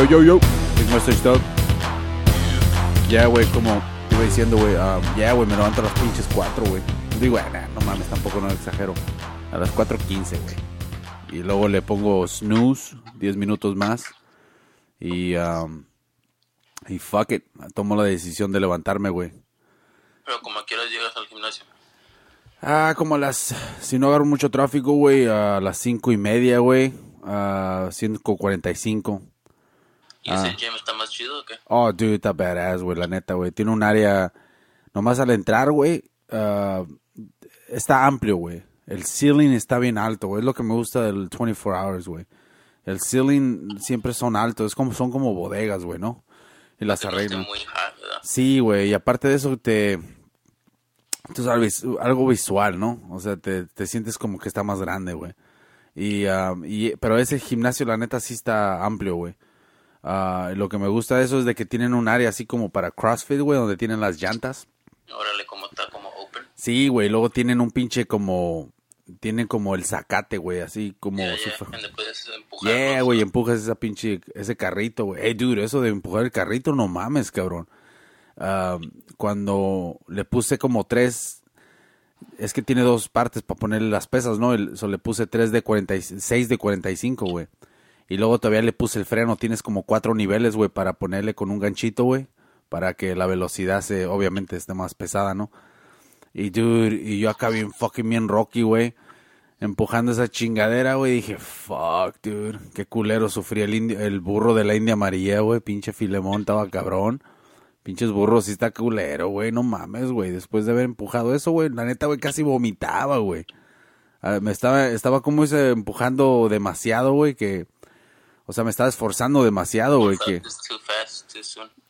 Yo, yo, yo. Big más Dog. Ya, güey, como iba diciendo, güey. Ah, ya, güey, me levanto a las pinches 4, güey. Digo, ah, no mames, tampoco no exagero. A las 4.15, güey. Y luego le pongo snooze, 10 minutos más. Y, ah y fuck it. Tomo la decisión de levantarme, güey. Pero como quieras llegas al gimnasio. Ah, como a las. Si no agarro mucho tráfico, güey, a las 5 y media, güey. Ah, a 5.45. ¿Y ese ah. gym está más chido o qué? Oh, dude, está badass, güey, la neta, güey. Tiene un área, nomás al entrar, güey, ah, está amplio, güey. El ceiling está bien alto, güey. Es lo que me gusta del 24 hours, güey. El ceiling siempre son altos, es como, son como bodegas, güey, ¿no? Y las arreglan. Sí, güey, y aparte de eso te... Tú sabes, algo visual, ¿no? O sea, te, te sientes como que está más grande, güey. Y, ah, y, pero ese gimnasio, la neta, sí está amplio, güey. Ah, lo que me gusta de eso es de que tienen un área así como para CrossFit, güey, donde tienen las llantas. Órale, Sí, güey, luego tienen un pinche como tienen como el zacate, güey, así como yeah, güey, empujas esa pinche ese carrito, güey. Ey, dude, eso de empujar el carrito no mames, cabrón. Ah, cuando le puse como tres es que tiene dos partes para ponerle las pesas, ¿no? Eso le puse tres de 46 de 45, güey. Y luego todavía le puse el freno. Tienes como cuatro niveles, güey, para ponerle con un ganchito, güey. Para que la velocidad se, obviamente, esté más pesada, ¿no? Y, dude, y yo acá bien fucking bien Rocky, güey. Empujando esa chingadera, güey. Dije, fuck, dude. Qué culero sufrí el, el burro de la India María, güey. Pinche Filemón, estaba cabrón. Pinches burros, sí está culero, güey. No mames, güey. Después de haber empujado eso, güey. La neta, güey, casi vomitaba, güey. Ah, me estaba, estaba como empujando demasiado, güey, que o sea, me estaba esforzando demasiado, güey. Que...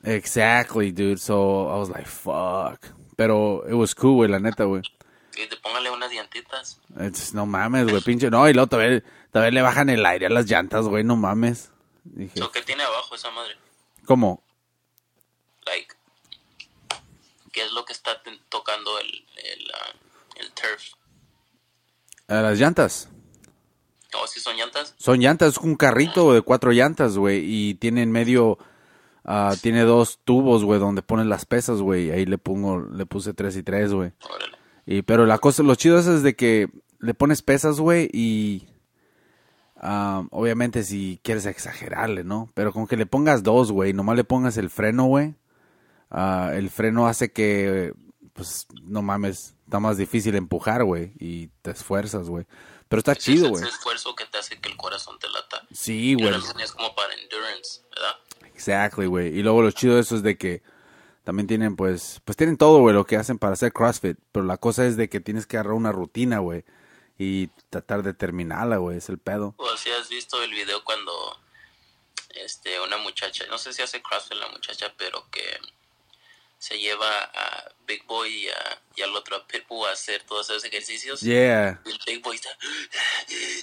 Exactly, dude. So I was like, fuck. Pero it was cool, güey, la neta, güey. Y te póngale unas llantitas. no mames, güey, pinche. No, y luego todavía, vez le bajan el aire a las llantas, güey, no mames. Dije, ¿Qué tiene abajo esa madre? ¿Cómo? Like, ¿qué es lo que está tocando el, el, ah, el turf? ¿A las llantas? Oh, sí, son llantas. Son llantas, es un carrito de cuatro llantas, güey, y tiene en medio, ah, tiene dos tubos, güey, donde ponen las pesas, güey, ahí le pongo, le puse tres y tres, güey. Y, pero la cosa, lo chido es de que le pones pesas, güey, y ah, obviamente si quieres exagerarle, ¿no? Pero con que le pongas dos, güey, nomás le pongas el freno, güey, ah, el freno hace que, pues, no mames, está más difícil empujar, güey, y te esfuerzas, güey. Pero está chido, güey. Es ese esfuerzo que te hace que el corazón te lata. Sí, güey. Es como para endurance, ¿verdad? Exactly, güey. Y luego lo chido de eso es de que también tienen, pues, pues tienen todo, güey, lo que hacen para hacer CrossFit. Pero la cosa es de que tienes que agarrar una rutina, güey. Y tratar de terminarla, güey. Es el pedo. O si has visto el video cuando, este, una muchacha, no sé si hace CrossFit la muchacha, pero que se lleva a Big Boy y, a, al otro a Pitbull a hacer todos esos ejercicios. Yeah. Y el Big Boy está, se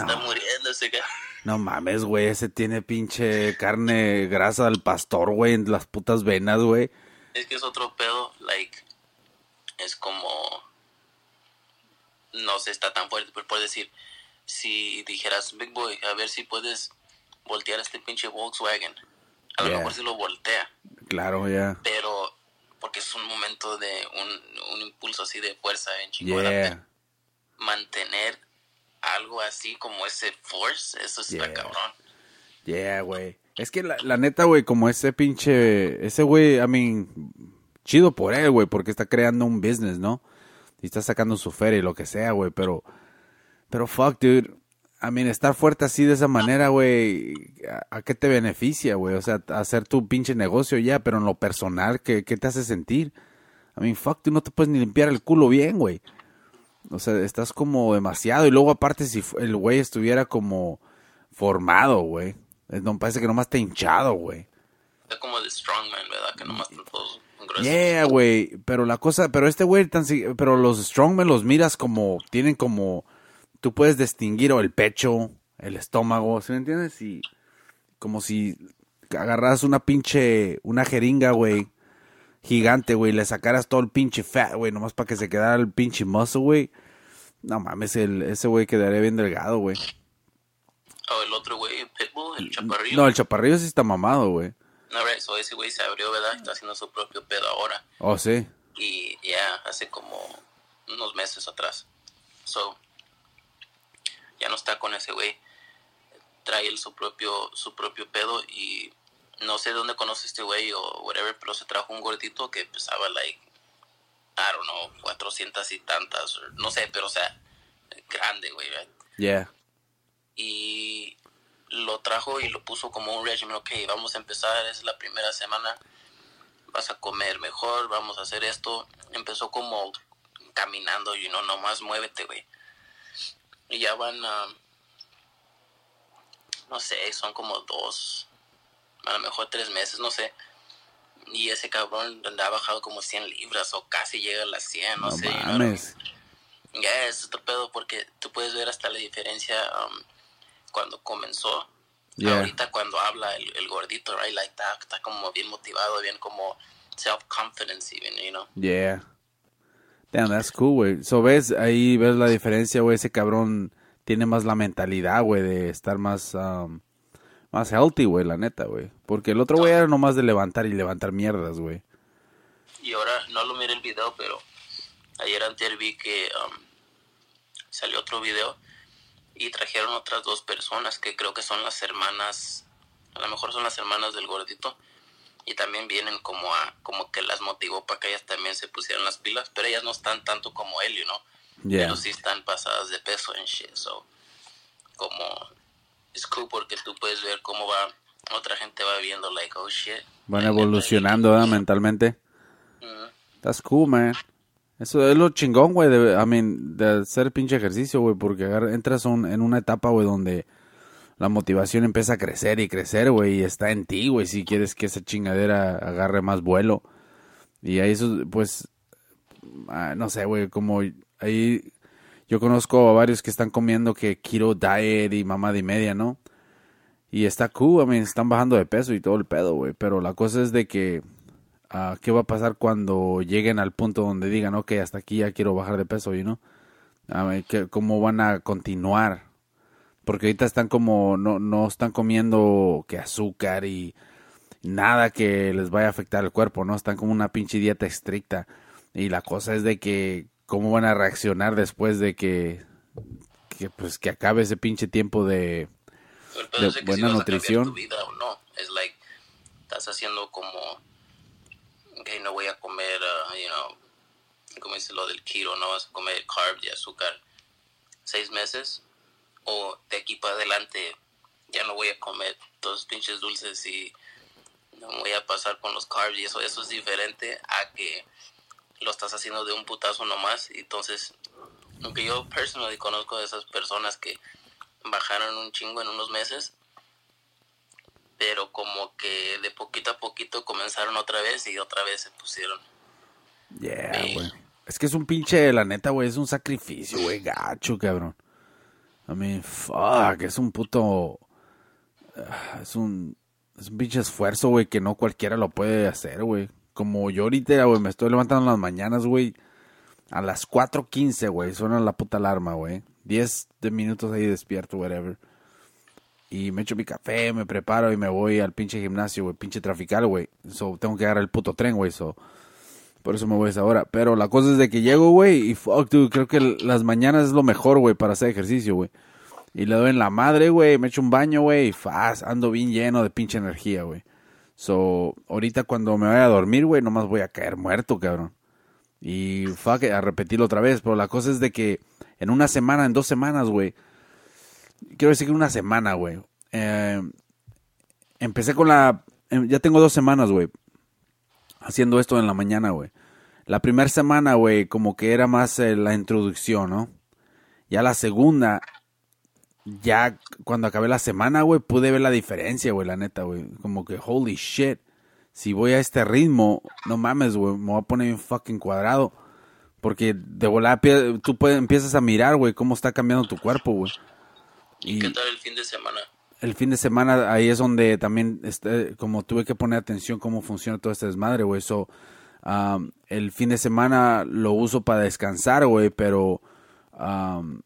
está muriendo güey. No mames, güey, ese tiene pinche carne grasa al pastor, güey, en las putas venas, güey. Es que es otro pedo, like, es como, no se está tan fuerte, pero puedes decir, si dijeras, Big Boy, a ver si puedes voltear este pinche Volkswagen a lo mejor se lo voltea. Claro, ya. Pero porque es un momento de un, un impulso así de fuerza en chingón. Mantener algo así como ese force, eso está cabrón. Yeah, güey. Es que la, la neta, güey, como ese pinche, ese güey, I mean, chido por él, güey, porque está creando un business, ¿no? Y está sacando su feria y lo que sea, güey, pero, pero fuck, dude a mí, estar fuerte así de esa manera, güey, ¿a, qué te beneficia, güey? O sea, hacer tu pinche negocio ya, pero en lo personal, ¿qué, te hace sentir? A mí fuck, tú no te puedes ni limpiar el culo bien, güey. O sea, estás como demasiado. Y luego, aparte, si el güey estuviera como formado, güey. Eh, no, parece que nomás te hinchado, güey. Está como de strongman, ¿verdad? Que nomás Yeah, güey. Pero la cosa, pero este güey, tan, pero los strongman los miras como, tienen como tú puedes distinguir o el pecho, el estómago, ¿sí me entiendes? Y como si agarras una pinche, una jeringa, güey, gigante, güey, le sacaras todo el pinche fat, güey, nomás para que se quedara el pinche muscle, güey. No mames, el, ese güey quedaría bien delgado, güey. O oh, el otro güey, Pitbull, el chaparrillo. No, el chaparrillo sí está mamado, güey. No, güey, ese güey se abrió, ¿verdad? Está haciendo su propio pedo ahora. Oh, sí. Y ya, hace como unos meses atrás. So, ya no está con ese güey. Trae su propio, su propio pedo y no sé dónde conoce este güey o whatever, pero se trajo un gordito que pesaba like, I don't know, 400 y tantas, no sé, pero o sea, grande, güey, Yeah. Y lo trajo y lo puso como un régimen, ok, vamos a empezar, es la primera semana, vas a comer mejor, vamos a hacer esto. Empezó como caminando y no, nomás muévete, güey. Y ya van no sé, son como dos, a lo mejor tres meses, no sé. Y ese cabrón ha bajado como 100 libras o casi llega a las 100, no, sé. Ya es otro pedo porque tú puedes ver hasta la diferencia um, cuando comenzó. Ahorita cuando habla el, gordito, right, like está como bien motivado, bien como self-confidence, even, you know. Yeah. Damn, that's cool, güey. So, ves, ahí ves la diferencia, güey. Ese cabrón tiene más la mentalidad, güey, de estar más, um, más healthy, güey, la neta, güey. Porque el otro, güey, era nomás de levantar y levantar mierdas, güey. Y ahora, no lo miré el video, pero ayer antes vi que um, salió otro video y trajeron otras dos personas que creo que son las hermanas, a lo mejor son las hermanas del gordito y también vienen como a como que las motivó para que ellas también se pusieran las pilas, pero ellas no están tanto como él, you know. Pero sí están pasadas de peso en shit, como es cool porque tú puedes ver cómo va otra gente va viendo like oh shit. Van evolucionando ¿eh? mentalmente. That's cool, man. Eso es lo chingón, güey, de, I mean, de hacer pinche ejercicio, güey, porque entras en una etapa, güey, donde la motivación empieza a crecer y crecer, güey, y está en ti, güey, si quieres que esa chingadera agarre más vuelo. Y ahí eso, pues, ah, no sé, güey, como ahí yo conozco a varios que están comiendo que quiero Diet y mamá de media, ¿no? Y está cool, me están bajando de peso y todo el pedo, güey, pero la cosa es de que, ah, ¿qué va a pasar cuando lleguen al punto donde digan, ok, hasta aquí ya quiero bajar de peso, y no? A ¿cómo van a continuar? Porque ahorita están como, no, no están comiendo que azúcar y nada que les vaya a afectar el cuerpo, ¿no? Están como una pinche dieta estricta. Y la cosa es de que, ¿cómo van a reaccionar después de que, que pues, que acabe ese pinche tiempo de, de buena si nutrición? Tu vida o no. Es like, estás haciendo como, ok, no voy a comer, uh, you know, como dice lo del keto, no vas a comer carbs y azúcar. Seis meses, o de aquí para adelante ya no voy a comer todos pinches dulces y no voy a pasar con los carbs y eso, eso es diferente a que lo estás haciendo de un putazo nomás. Entonces, aunque yo personalmente conozco de esas personas que bajaron un chingo en unos meses, pero como que de poquito a poquito comenzaron otra vez y otra vez se pusieron. Yeah, güey. Es que es un pinche, la neta, güey, es un sacrificio, güey, gacho, cabrón. I mean, fuck, es un puto. Ah, es un. Es un pinche esfuerzo, güey, que no cualquiera lo puede hacer, güey. Como yo ahorita, güey, me estoy levantando en las mañanas, güey. A las 4.15, güey, suena la puta alarma, güey. 10 de minutos ahí despierto, whatever. Y me echo mi café, me preparo y me voy al pinche gimnasio, güey. Pinche traficar güey. So, tengo que agarrar el puto tren, güey. So, por eso me voy a esa hora. Pero la cosa es de que llego, güey, y fuck, dude, creo que las mañanas es lo mejor, güey, para hacer ejercicio, güey. Y le doy en la madre, güey, me echo un baño, güey, y fast, ando bien lleno de pinche energía, güey. So, ahorita cuando me vaya a dormir, güey, nomás voy a caer muerto, cabrón. Y fuck, a repetirlo otra vez, pero la cosa es de que en una semana, en dos semanas, güey, quiero decir que en una semana, güey, eh, empecé con la, em, ya tengo dos semanas, güey, haciendo esto en la mañana, güey. La primera semana, güey, como que era más eh, la introducción, ¿no? Ya la segunda, ya cuando acabé la semana, güey, pude ver la diferencia, güey, la neta, güey. Como que, holy shit, si voy a este ritmo, no mames, güey, me voy a poner un fucking cuadrado. Porque de volada, tú empiezas a mirar, güey, cómo está cambiando tu cuerpo, güey. ¿Y, qué tal el fin de semana? el fin de semana ahí es donde también, este, como tuve que poner atención cómo funciona todo este desmadre, güey. eso um, el fin de semana lo uso para descansar, güey, pero um,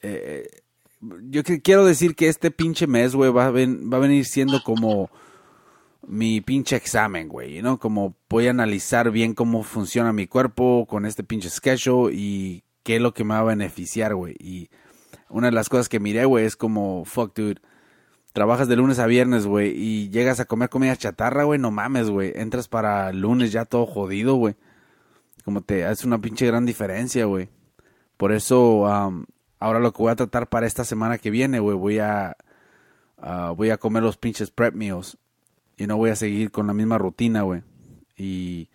eh, yo quiero decir que este pinche mes, güey, va, va a venir siendo como mi pinche examen, güey, ¿no? Como voy a analizar bien cómo funciona mi cuerpo con este pinche schedule y qué es lo que me va a beneficiar, güey. Y una de las cosas que miré, güey, es como, fuck, dude, trabajas de lunes a viernes, güey, y llegas a comer comida chatarra, güey, no mames, güey. Entras para lunes ya todo jodido, güey. Como te hace una pinche gran diferencia, güey. Por eso, ahora lo que voy a tratar para esta semana que viene, güey, voy a, voy a comer los pinches prep meals. Y no voy a seguir con la misma rutina, güey. Y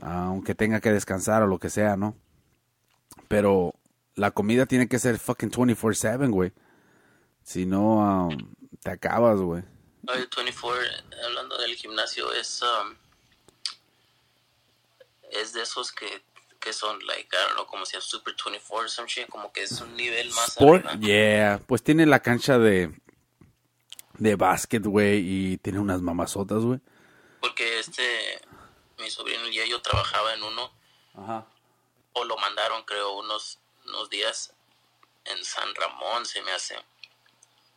aunque tenga que descansar o lo que sea, ¿no? Pero la comida tiene que ser fucking 24/7, güey. Si no, te acabas, güey. 24, hablando del gimnasio, es, um, es de esos que, son, like, I don't know, como sea Super 24 some shit, como que es un nivel más... Sport, yeah, pues tiene la cancha de, de básquet, güey, y tiene unas mamazotas, güey. Porque este, mi sobrino y yo trabajaba en uno. Ajá. O lo mandaron, creo, unos, unos días en San Ramón, se me hace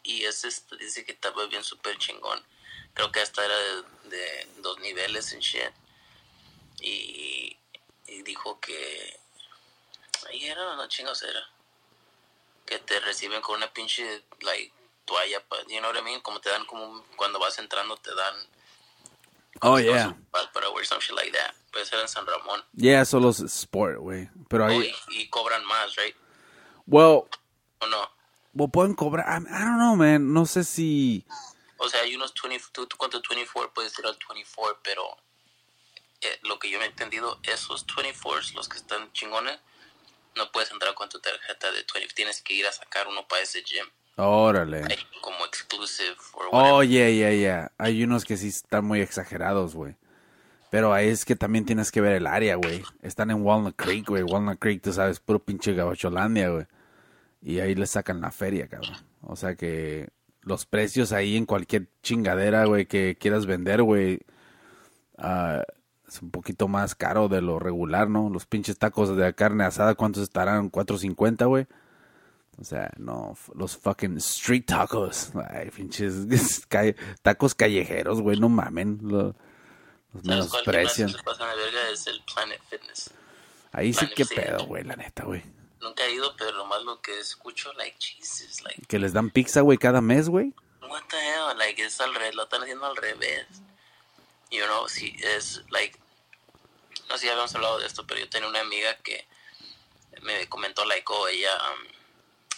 y ese este, dice que estaba bien súper chingón. Creo que hasta era de, dos niveles en shit. Y, dijo que... Ahí era, no chingos era. Que te reciben con una pinche, like, toalla, you know what I mean? Como te dan como cuando vas entrando te dan Oh, yeah. wear some like that. Puede ser en San Ramón. Yeah, solo es sport, güey. Pero ahí... y, cobran más, right? Well... no? o pueden cobrar. I, don't know, man. No sé si. O sea, hay unos 24, tú, tú 24 puedes ir al 24, pero eh, lo que yo me he entendido, esos 24, los que están chingones, no puedes entrar con tu tarjeta de 20. Tienes que ir a sacar uno para ese gym. Órale. Hay como exclusive. oh, yeah, yeah, yeah. Hay unos que sí están muy exagerados, güey. Pero ahí es que también tienes que ver el área, güey. Están en Walnut Creek, güey. Walnut Creek, tú sabes, puro pinche gabacholandia, güey y ahí le sacan la feria, cabrón. O sea que los precios ahí en cualquier chingadera, güey, que quieras vender, güey, ah, es un poquito más caro de lo regular, ¿no? Los pinches tacos de carne asada, ¿cuántos estarán? ¿4.50, güey? O sea, no, los fucking street tacos. Ay, pinches tacos callejeros, güey, no mamen. Los los precios Ahí Planet sí que pedo, güey, la neta, güey. Nunca he ido, pero lo más lo que escucho, like, Jesus, like. Que les dan pizza, güey, cada mes, güey. What the hell, like, es al revés, lo están haciendo al revés. You know, si es, like, no sé si habíamos hablado de esto, pero yo tenía una amiga que me comentó, like, oh, ella um,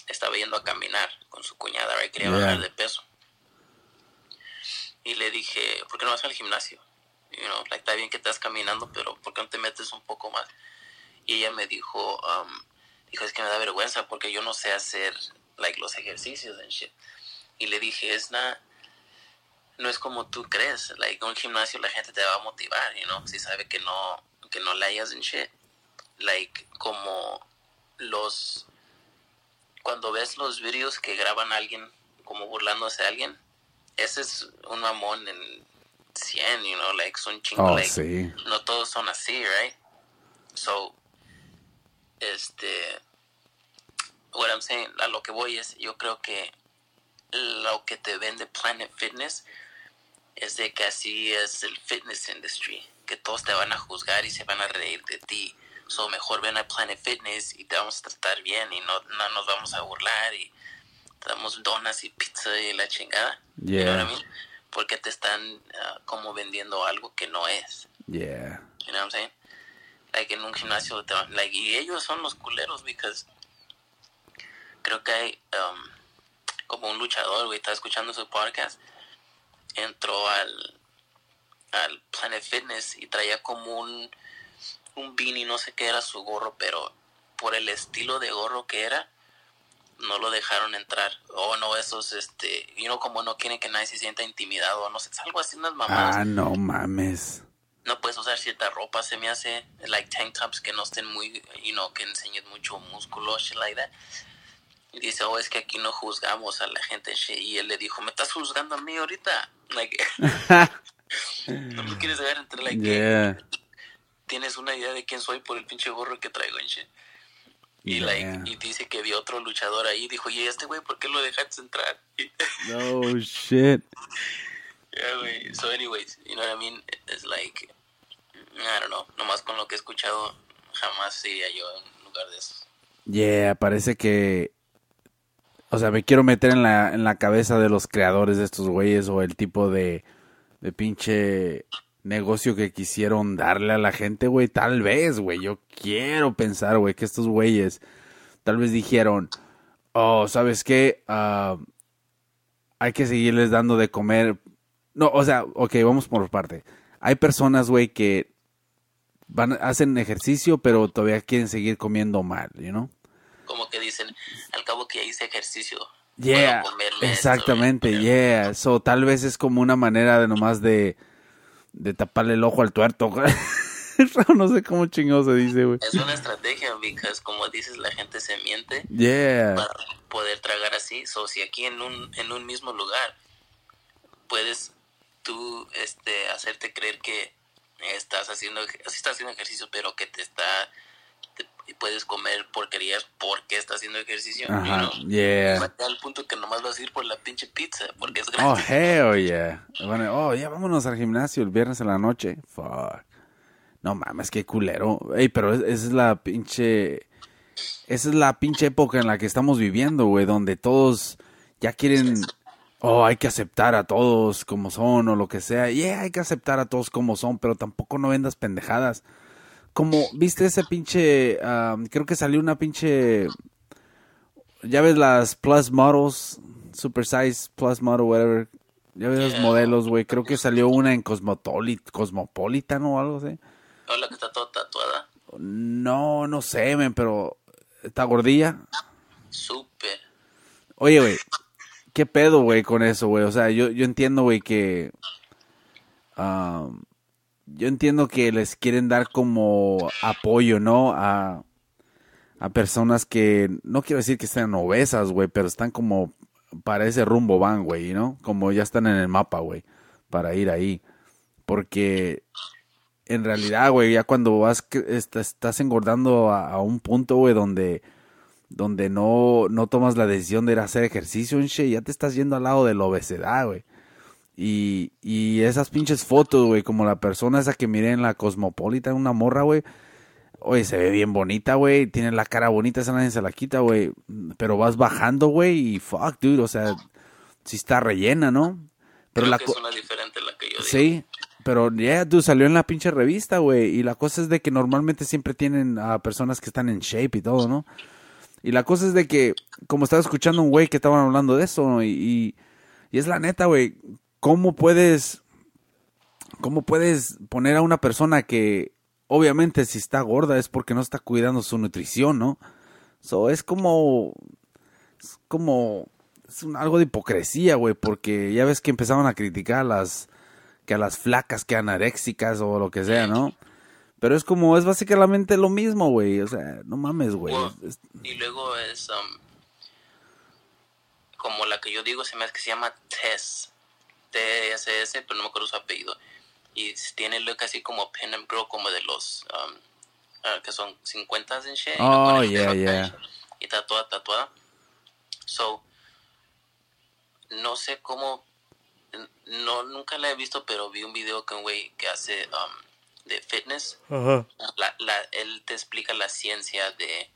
estaba yendo a caminar con su cuñada, right, quería bajar de peso. Y le dije, ¿por qué no vas al gimnasio? You know, like, está bien que estás caminando, pero ¿por qué no te metes un poco más? Y ella me dijo, um, Dijo, es que me da vergüenza porque yo no sé hacer, like, los ejercicios and shit. Y le dije, es na... no es como tú crees. Like, un gimnasio la gente te va a motivar, you know, si sabe que no, que no la hayas en shit. Like, como los, cuando ves los videos que graban alguien, como burlándose a alguien, ese es un mamón en 100, you know, like, son chingos. Oh, like, no todos son así, right? So, este, what I'm saying, a lo que voy es, yo creo que lo que te vende Planet Fitness es de que así es el fitness industry, que todos te van a juzgar y se van a reír de ti. So mejor ven a Planet Fitness y te vamos a tratar bien y no, no nos vamos a burlar y te damos donas y pizza y la chingada. Porque te están ah, como vendiendo algo que no es. Yeah. You know what I'm saying? en un gimnasio like y ellos son los culeros because creo que hay um, como un luchador güey está escuchando su podcast entró al al Planet Fitness y traía como un un beanie no sé qué era su gorro pero por el estilo de gorro que era no lo dejaron entrar o oh, no esos este y uno como no quiere que nadie se sienta intimidado no sé algo así unas ah no mames no puedes usar cierta ropa, se me hace, like tank tops que no estén muy, you know, que enseñen mucho músculo, shit like that. Y dice, oh, es que aquí no juzgamos a la gente, shit. Y él le dijo, me estás juzgando a mí ahorita. Like, no me quieres ver entre, like, tienes una idea de quién soy por el pinche gorro que traigo, shit. Y, like, y dice que vio otro luchador ahí y dijo, ¿y este güey por qué lo dejaste entrar? no, oh, shit. Yeah, So, anyways, you know what I mean? It's like, no, no, nomás con lo que he escuchado jamás iría yo en un lugar de eso Yeah, parece que... O sea, me quiero meter en la, en la cabeza de los creadores de estos güeyes o el tipo de, de pinche negocio que quisieron darle a la gente, güey. Tal vez, güey. Yo quiero pensar, güey, que estos güeyes tal vez dijeron, oh, ¿sabes qué? Ah, hay que seguirles dando de comer. No, o sea, ok, vamos por parte. Hay personas, güey, que hacen ejercicio, pero todavía quieren seguir comiendo mal, you know? Como que dicen, al cabo que hice ejercicio. Yeah, ¿eh? exactamente, ya yeah. tal vez es como una manera de nomás de, de taparle el ojo al tuerto. no sé cómo chingado dice, güey. Es una estrategia, como dices, la gente se miente. Yeah. Para poder tragar así. So, si aquí en un, en un mismo lugar puedes tú este, hacerte creer que estás haciendo, ejercicio, pero que te está y puedes comer porquerías porque estás haciendo ejercicio. Ajá, Al punto que nomás vas a ir por la pinche pizza porque es oh, gratis. Oh, hell yeah. Bueno, oh, ya vámonos al gimnasio el viernes en la noche. Fuck. No mames, qué culero. Ey, pero esa es la pinche... Esa es la pinche época en la que estamos viviendo, güey, donde todos ya quieren oh, hay que aceptar a todos como son o lo que sea. Y yeah, hay que aceptar a todos como son, pero tampoco no vendas pendejadas. Como, viste ese pinche, um, creo que salió una pinche, ya ves las plus models, super size plus model, whatever. Ya ves los modelos, güey. Creo que salió una en Cosmopolitan o algo así. No, la que está toda tatuada. No, no sé, men, pero está gordilla. Súper. Oye, güey, ¿Qué pedo, güey, con eso, güey? O sea, yo, yo entiendo, güey, que... yo entiendo que les quieren dar como apoyo, ¿no? A, personas que, no quiero decir que estén obesas, güey, pero están como para ese rumbo van, güey, ¿no? Como ya están en el mapa, güey, para ir ahí. Porque en realidad, güey, ya cuando vas, estás engordando a un punto, güey, donde donde no, no tomas la decisión de ir a hacer ejercicio, ya te estás yendo al lado de la obesidad, güey. Y, y esas pinches fotos, güey, como la persona esa que miré en la cosmopolita una morra, güey. Oye, se ve bien bonita, güey. Tiene la cara bonita, esa nadie se la quita, güey. Pero vas bajando, güey, y fuck, dude, o sea, sí está rellena, ¿no? Pero la que Sí, pero ya, tú salió en la pinche revista, güey. Y la cosa es de que normalmente siempre tienen a personas que están en shape y todo, ¿no? Y la cosa es de que, como estaba escuchando un güey que estaban hablando de eso, y, y, es la neta, güey, ¿cómo puedes, cómo puedes poner a una persona que, obviamente, si está gorda es porque no está cuidando su nutrición, ¿no? So, es como, es como, es un, algo de hipocresía, güey, porque ya ves que empezaban a criticar a las, que a las flacas, que anoréxicas o lo que sea, ¿no? Pero es como, es básicamente lo mismo, güey. O sea, no mames, güey. Y luego es um, como la que yo digo, se me hace que se llama Tess. T-S-S, e pero no me acuerdo su apellido. Y tiene look así como Pen and como de los um, ah, que son 50 en shit. Oh, y yeah, yeah. y tatuada, tatuada. So, no sé cómo, no, nunca la he visto, pero vi un video que un güey que hace um, de fitness, él te explica la ciencia de...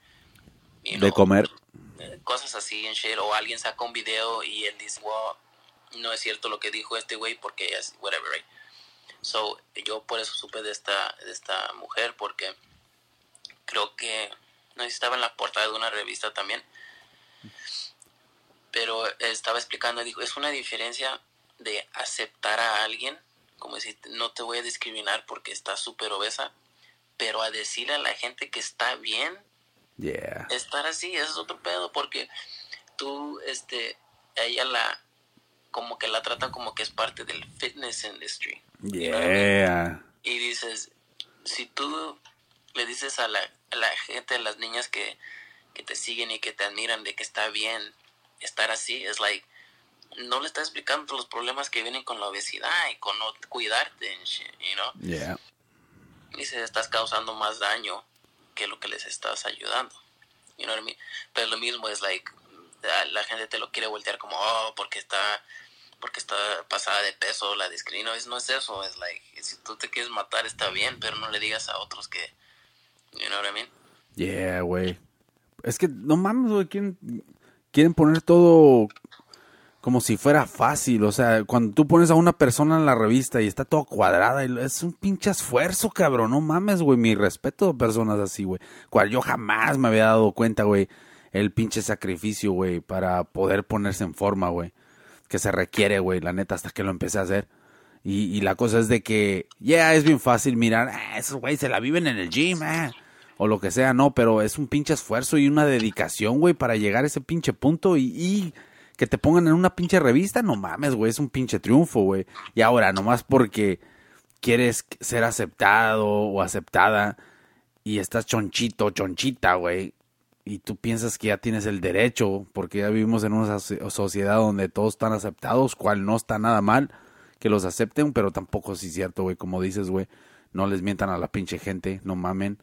de comer. Cosas así en shit, o alguien saca un video y él dice, wow, no es cierto lo que dijo este güey porque whatever, right? So, yo por eso supe de esta, de esta mujer porque creo que no estaba en la portada de una revista también. Pero estaba explicando, dijo, es una diferencia de aceptar a alguien como decir, no te voy a discriminar porque está súper obesa, pero a decirle a la gente que está bien, estar así, es otro pedo, porque tú, este, ella la, como que la trata como que es parte del fitness industry. Y dices, si tú le dices a la, gente, a las niñas que, que te siguen y que te admiran de que está bien estar así, es like, no le está explicando los problemas que vienen con la obesidad y con no cuidarte, you know? Yeah. Y se estás causando más daño que lo que les estás ayudando. You know Pero lo mismo es like la gente te lo quiere voltear como, "Oh, porque está porque está pasada de peso, la discrimina. Es no es eso, es like si tú te quieres matar está bien, pero no le digas a otros que you know what I Yeah, güey. Es que no mames, güey, quieren, quieren poner todo como si fuera fácil. O sea, cuando tú pones a una persona en la revista y está todo cuadrada, es un pinche esfuerzo, cabrón. No mames, güey. Mi respeto a personas así, güey. Cual yo jamás me había dado cuenta, güey. El pinche sacrificio, güey, para poder ponerse en forma, güey. Que se requiere, güey, la neta, hasta que lo empecé a hacer. Y, la cosa es de que, ya, yeah, es bien fácil mirar, ah, esos güey se la viven en el gym, eh o lo que sea, no, pero es un pinche esfuerzo y una dedicación, güey, para llegar a ese pinche punto y, y, que te pongan en una pinche revista, no mames, güey, es un pinche triunfo, güey. Y ahora, nomás porque quieres ser aceptado o aceptada y estás chonchito, chonchita, güey, y tú piensas que ya tienes el derecho, porque ya vivimos en una sociedad donde todos están aceptados, cual no está nada mal que los acepten, pero tampoco es cierto, güey, como dices, güey, no les mientan a la pinche gente, no mamen,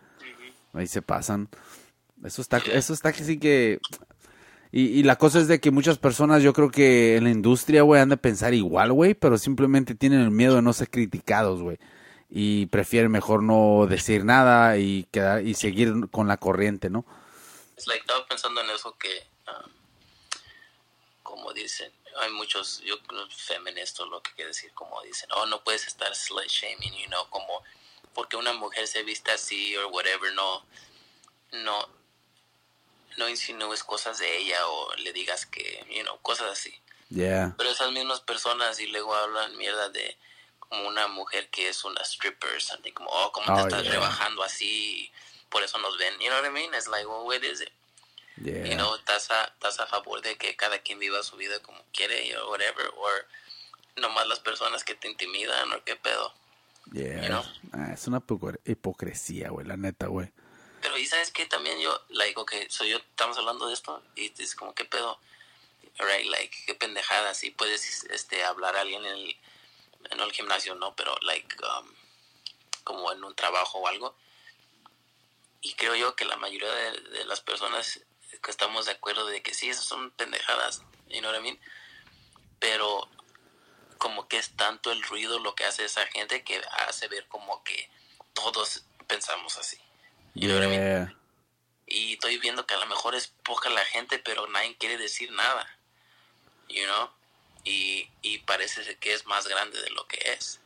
ahí se pasan. Eso está, eso está que sí que y, la cosa es de que muchas personas, yo creo que en la industria, güey, han de pensar igual, güey, pero simplemente tienen el miedo de no ser criticados, güey. Y prefieren mejor no decir nada y, quedar, y seguir con la corriente, ¿no? Es like, estaba pensando en eso que, ah, como dicen, hay muchos, yo feministas, lo que quiere decir, como dicen, oh, no puedes estar slut shaming, you know, como porque una mujer se vista así o whatever, no, no, no insinúes cosas de ella o le digas que, you know, cosas así. Yeah. Pero esas mismas personas y luego hablan mierda de como una mujer que es una stripper, something como, oh, ¿cómo te oh, estás rebajando así? Por eso nos ven. You know what I mean? It's like, what is it? Yeah. You know, estás a, estás a favor de que cada quien viva su vida como quiere, you know, whatever, or nomás las personas que te intimidan, o qué pedo. Yeah. Ah, es una hipocresía, güey, la neta, güey y sabes que también yo, digo que soy yo, estamos hablando de esto y es como, ¿qué pedo? like, qué pendejadas? Y puedes este, hablar a alguien en el, en el gimnasio, no, pero like, um, como en un trabajo o algo. Y creo yo que la mayoría de, las personas que estamos de acuerdo de que sí, esas son pendejadas, you know what I Pero como que es tanto el ruido lo que hace esa gente que hace ver como que todos pensamos así. Eh. Y estoy viendo que a lo mejor es poca la gente, pero nadie quiere decir nada. You know? Y, y parece que es más grande de lo que es.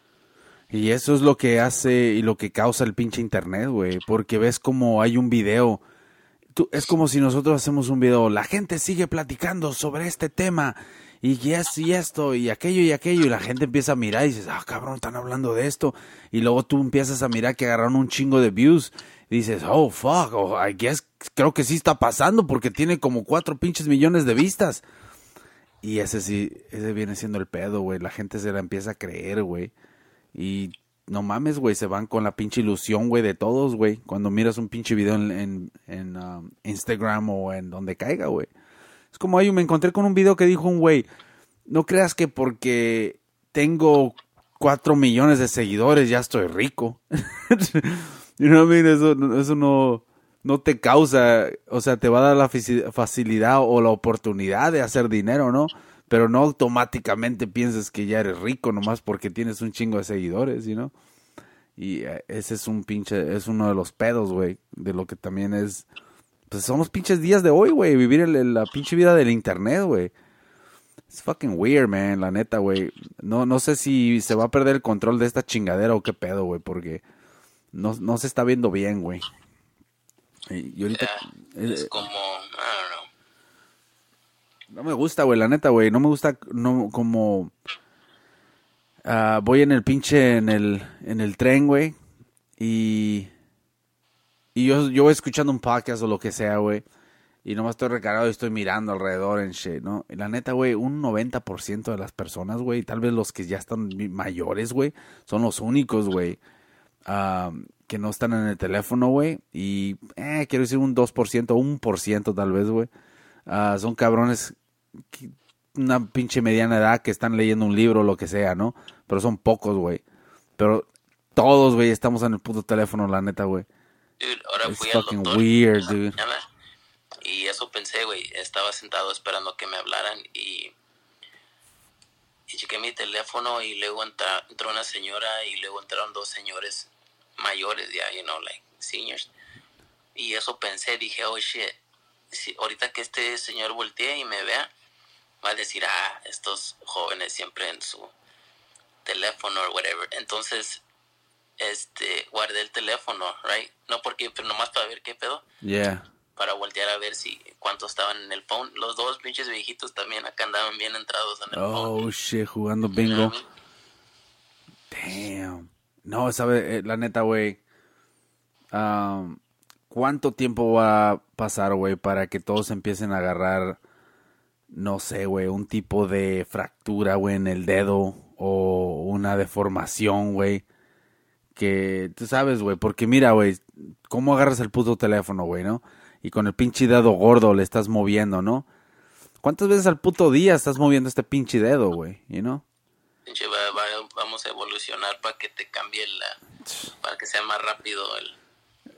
Y eso es lo que hace y lo que causa el pinche internet, güey. Porque ves como hay un video. es como si nosotros hacemos un video. La gente sigue platicando sobre este tema y esto y esto y aquello y aquello y la gente empieza a mirar y dices, ah, cabrón, están hablando de esto y luego tú empiezas a mirar que agarraron un chingo de views dices, oh, fuck, oh, creo que sí está pasando porque tiene como cuatro pinches millones de vistas. Y ese sí, ese viene siendo el pedo, güey. La gente se la empieza a creer, güey. Y no mames, güey, se van con la pinche ilusión, güey, de todos, güey. Cuando miras un pinche video en, um, Instagram o en donde caiga, güey. Es como, ahí me encontré con un video que dijo un güey, no creas que porque tengo cuatro millones de seguidores ya estoy rico. You know what I mean? Eso, no, no te causa, o sea, te va a dar la facilidad o la oportunidad de hacer dinero, ¿no? Pero no automáticamente piensas que ya eres rico nomás porque tienes un chingo de seguidores, you know? Y eh, ese es un pinche, es uno de los pedos, güey, de lo que también es, pues son los pinches días de hoy, güey, vivir la pinche vida del internet, güey. Es fucking weird, man, la neta, güey. No, no sé si se va a perder el control de esta chingadera o qué pedo, güey, porque no, no se está viendo bien, güey. Y ahorita, eh, es como, No me gusta, güey, la neta, güey. No me gusta no, como... Ah, voy en el pinche, en el, en el tren, güey. Y... Y yo, yo voy escuchando un podcast o lo que sea, güey. Y nomás estoy recargado y estoy mirando alrededor en shit, ¿no? la neta, güey, un 90% de las personas, güey, tal vez los que ya están mayores, güey, son los únicos, güey, que no están en el teléfono, güey. Y eh, quiero decir un 2%, un por ciento tal vez, güey. Ah, son cabrones, una pinche mediana edad que están leyendo un libro o lo que sea, ¿no? Pero son pocos, güey. Pero todos, güey, estamos en el puto teléfono, la neta, güey. Y eso pensé, güey. Estaba sentado esperando que me hablaran y y chequé mi teléfono y luego entra, entró una señora y luego entraron dos señores mayores ya, you know, like seniors. Y eso pensé, dije, oh shit, si ahorita que este señor voltee y me vea, va a decir, ah, estos jóvenes siempre en su teléfono o whatever. Entonces, este, guardé el teléfono, right? No porque, pero pues, nomás para ver qué pedo. Yeah. Para voltear a ver si cuántos estaban en el phone. Los dos pinches viejitos también acá andaban bien entrados en el oh, phone. Oh shit, jugando bingo. Damn. No, sabe, eh, la neta, güey. ¿Cuánto tiempo va a pasar, güey, para que todos empiecen a agarrar, no sé, güey, un tipo de fractura, güey, en el dedo o una deformación, güey? Que tú sabes, güey, porque mira, güey, ¿cómo agarras el puto teléfono, güey, no? Y con el pinche dedo gordo le estás moviendo, ¿no? ¿Cuántas veces al puto día estás moviendo este pinche dedo, güey? y no? vamos a evolucionar para que te cambie la, para que sea más rápido el...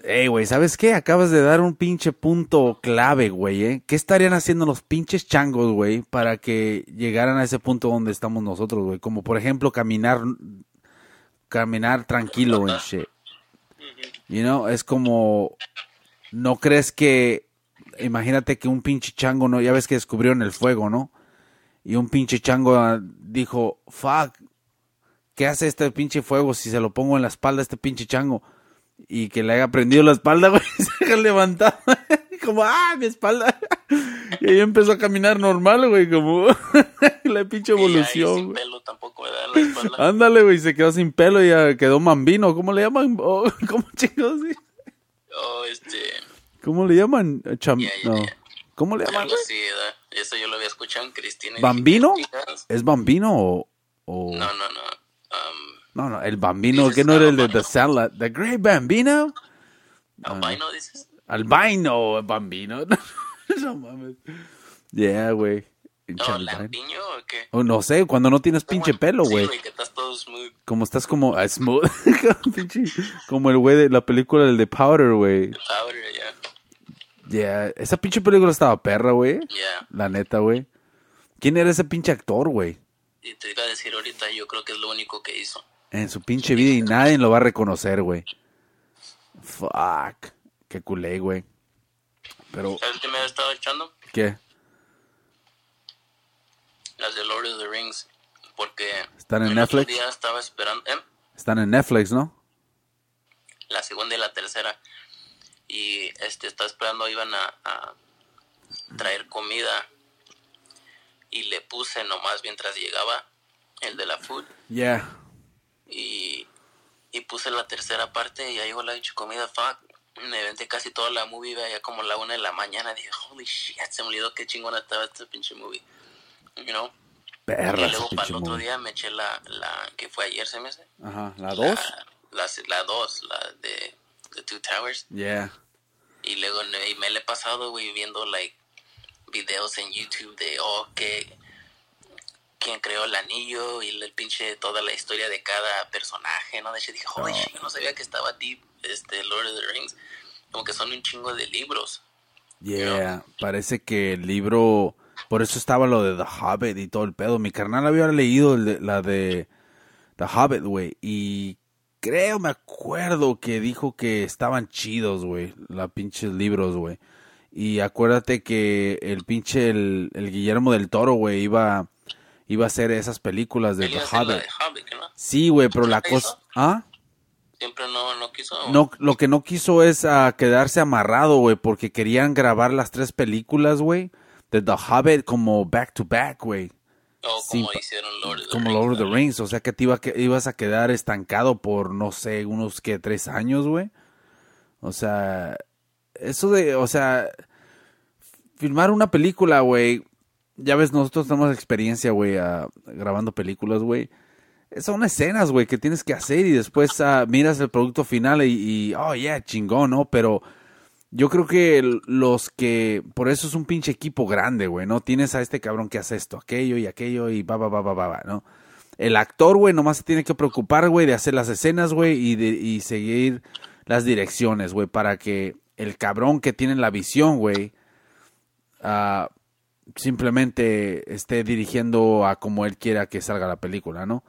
Ey, güey, ¿sabes qué? Acabas de dar un pinche punto clave, güey, ¿eh? ¿Qué estarían haciendo los pinches changos, güey, para que llegaran a ese punto donde estamos nosotros, güey? Como, por ejemplo, caminar, caminar tranquilo, güey, You know, es como, ¿no crees que, imagínate que un pinche chango, ¿no? Ya ves que descubrieron el fuego, ¿no? Y un pinche chango ah, dijo, fuck, ¿qué hace este pinche fuego si se lo pongo en la espalda a este pinche chango? Y que le haya prendido la espalda, güey, se haya levantado, como, ah, mi espalda. Y ahí empezó a caminar normal, güey, como la pinche evolución. Y sin pelo tampoco da la espalda. Ándale, güey, se quedó sin pelo y ya quedó mambino, ¿cómo le llaman? Oh, ¿Cómo chicos? Oh, este... ¿Cómo le llaman? Cham... no. ¿Cómo le llaman? Sí, eso yo lo había escuchado en Cristina. ¿Bambino? ¿Es bambino o, o... No, no, no. Um, no, no, el bambino, que no era el de The Sandlot. The Great Bambino. Albino, ah, dices. Albino, bambino. no mames. Yeah, güey. No, oh, ¿Lampiño o qué? Oh, no sé, cuando no tienes pinche pelo, güey. Como estás como ah, smooth. como el güey de la película, el de Powder, güey. ya. Yeah. Esa pinche película estaba perra, güey. Yeah. La neta, güey. ¿Quién era ese pinche actor, güey? y te iba a decir ahorita, yo creo que es lo único que hizo. En su pinche vida y nadie lo va a reconocer, güey. Fuck. Qué culé, güey. Pero... ¿Sabes qué me ha estado echando? ¿Qué? Las de Lord of the Rings. Porque... ¿Están en Netflix? estaba esperando... ¿eh? Están en Netflix, ¿no? La segunda y la tercera. Y este, estaba esperando, iban a traer comida y le puse nomás mientras llegaba el de la food. Yeah. Y, y puse la tercera parte y ahí yo la comida, fuck. Me vente casi toda la movie, veía como la una de la mañana. Dije, holy shit, se me olvidó qué chingona estaba esta pinche movie. You know? Perra, y luego para el otro día me eché la, la que fue ayer, se me hace. Ajá, la dos. La, la, dos, la de The Two Towers. Yeah. Y luego y me la he pasado, güey, viendo, like, videos en YouTube de, oh, que quien creó el anillo y el pinche toda la historia de cada personaje, ¿no? De hecho dije, joder, ah, no sabía que estaba deep, este, Lord of the Rings. Como que son un chingo de libros. Yeah, parece que el libro, por eso estaba lo de The Hobbit y todo el pedo. Mi carnal había leído la de The Hobbit, güey, y creo, me acuerdo que dijo que estaban chidos, güey, la pinches libros, güey. Y acuérdate que el pinche, el, Guillermo del Toro, güey, iba, iba a hacer esas películas de The Hobbit. Sí, güey, pero la cosa... ¿Ah? Siempre no, no quiso. lo que no quiso es ah, quedarse amarrado, güey, porque querían grabar las tres películas, güey, de The Hobbit como back to back, güey. como hicieron Lord of the como Rings. Lord of the Rings, o sea que te iba, ibas a quedar estancado por, no sé, unos que tres años, güey. O sea, eso de, o sea, filmar una película, güey. Ya ves, nosotros tenemos experiencia, güey, grabando películas, güey. Son escenas, güey, que tienes que hacer y después ah, miras el producto final y, oh, yeah, chingón, ¿no? Pero yo creo que los que, por eso es un pinche equipo grande, güey, ¿no? Tienes a este cabrón que hace esto, aquello y aquello y va, va, va, va, va, ¿no? El actor, güey, nomás se tiene que preocupar, güey, de hacer las escenas, güey, y, y seguir las direcciones, güey, para que el cabrón que tiene la visión, güey, ah, simplemente esté dirigiendo a como él quiera que salga la película, ¿no?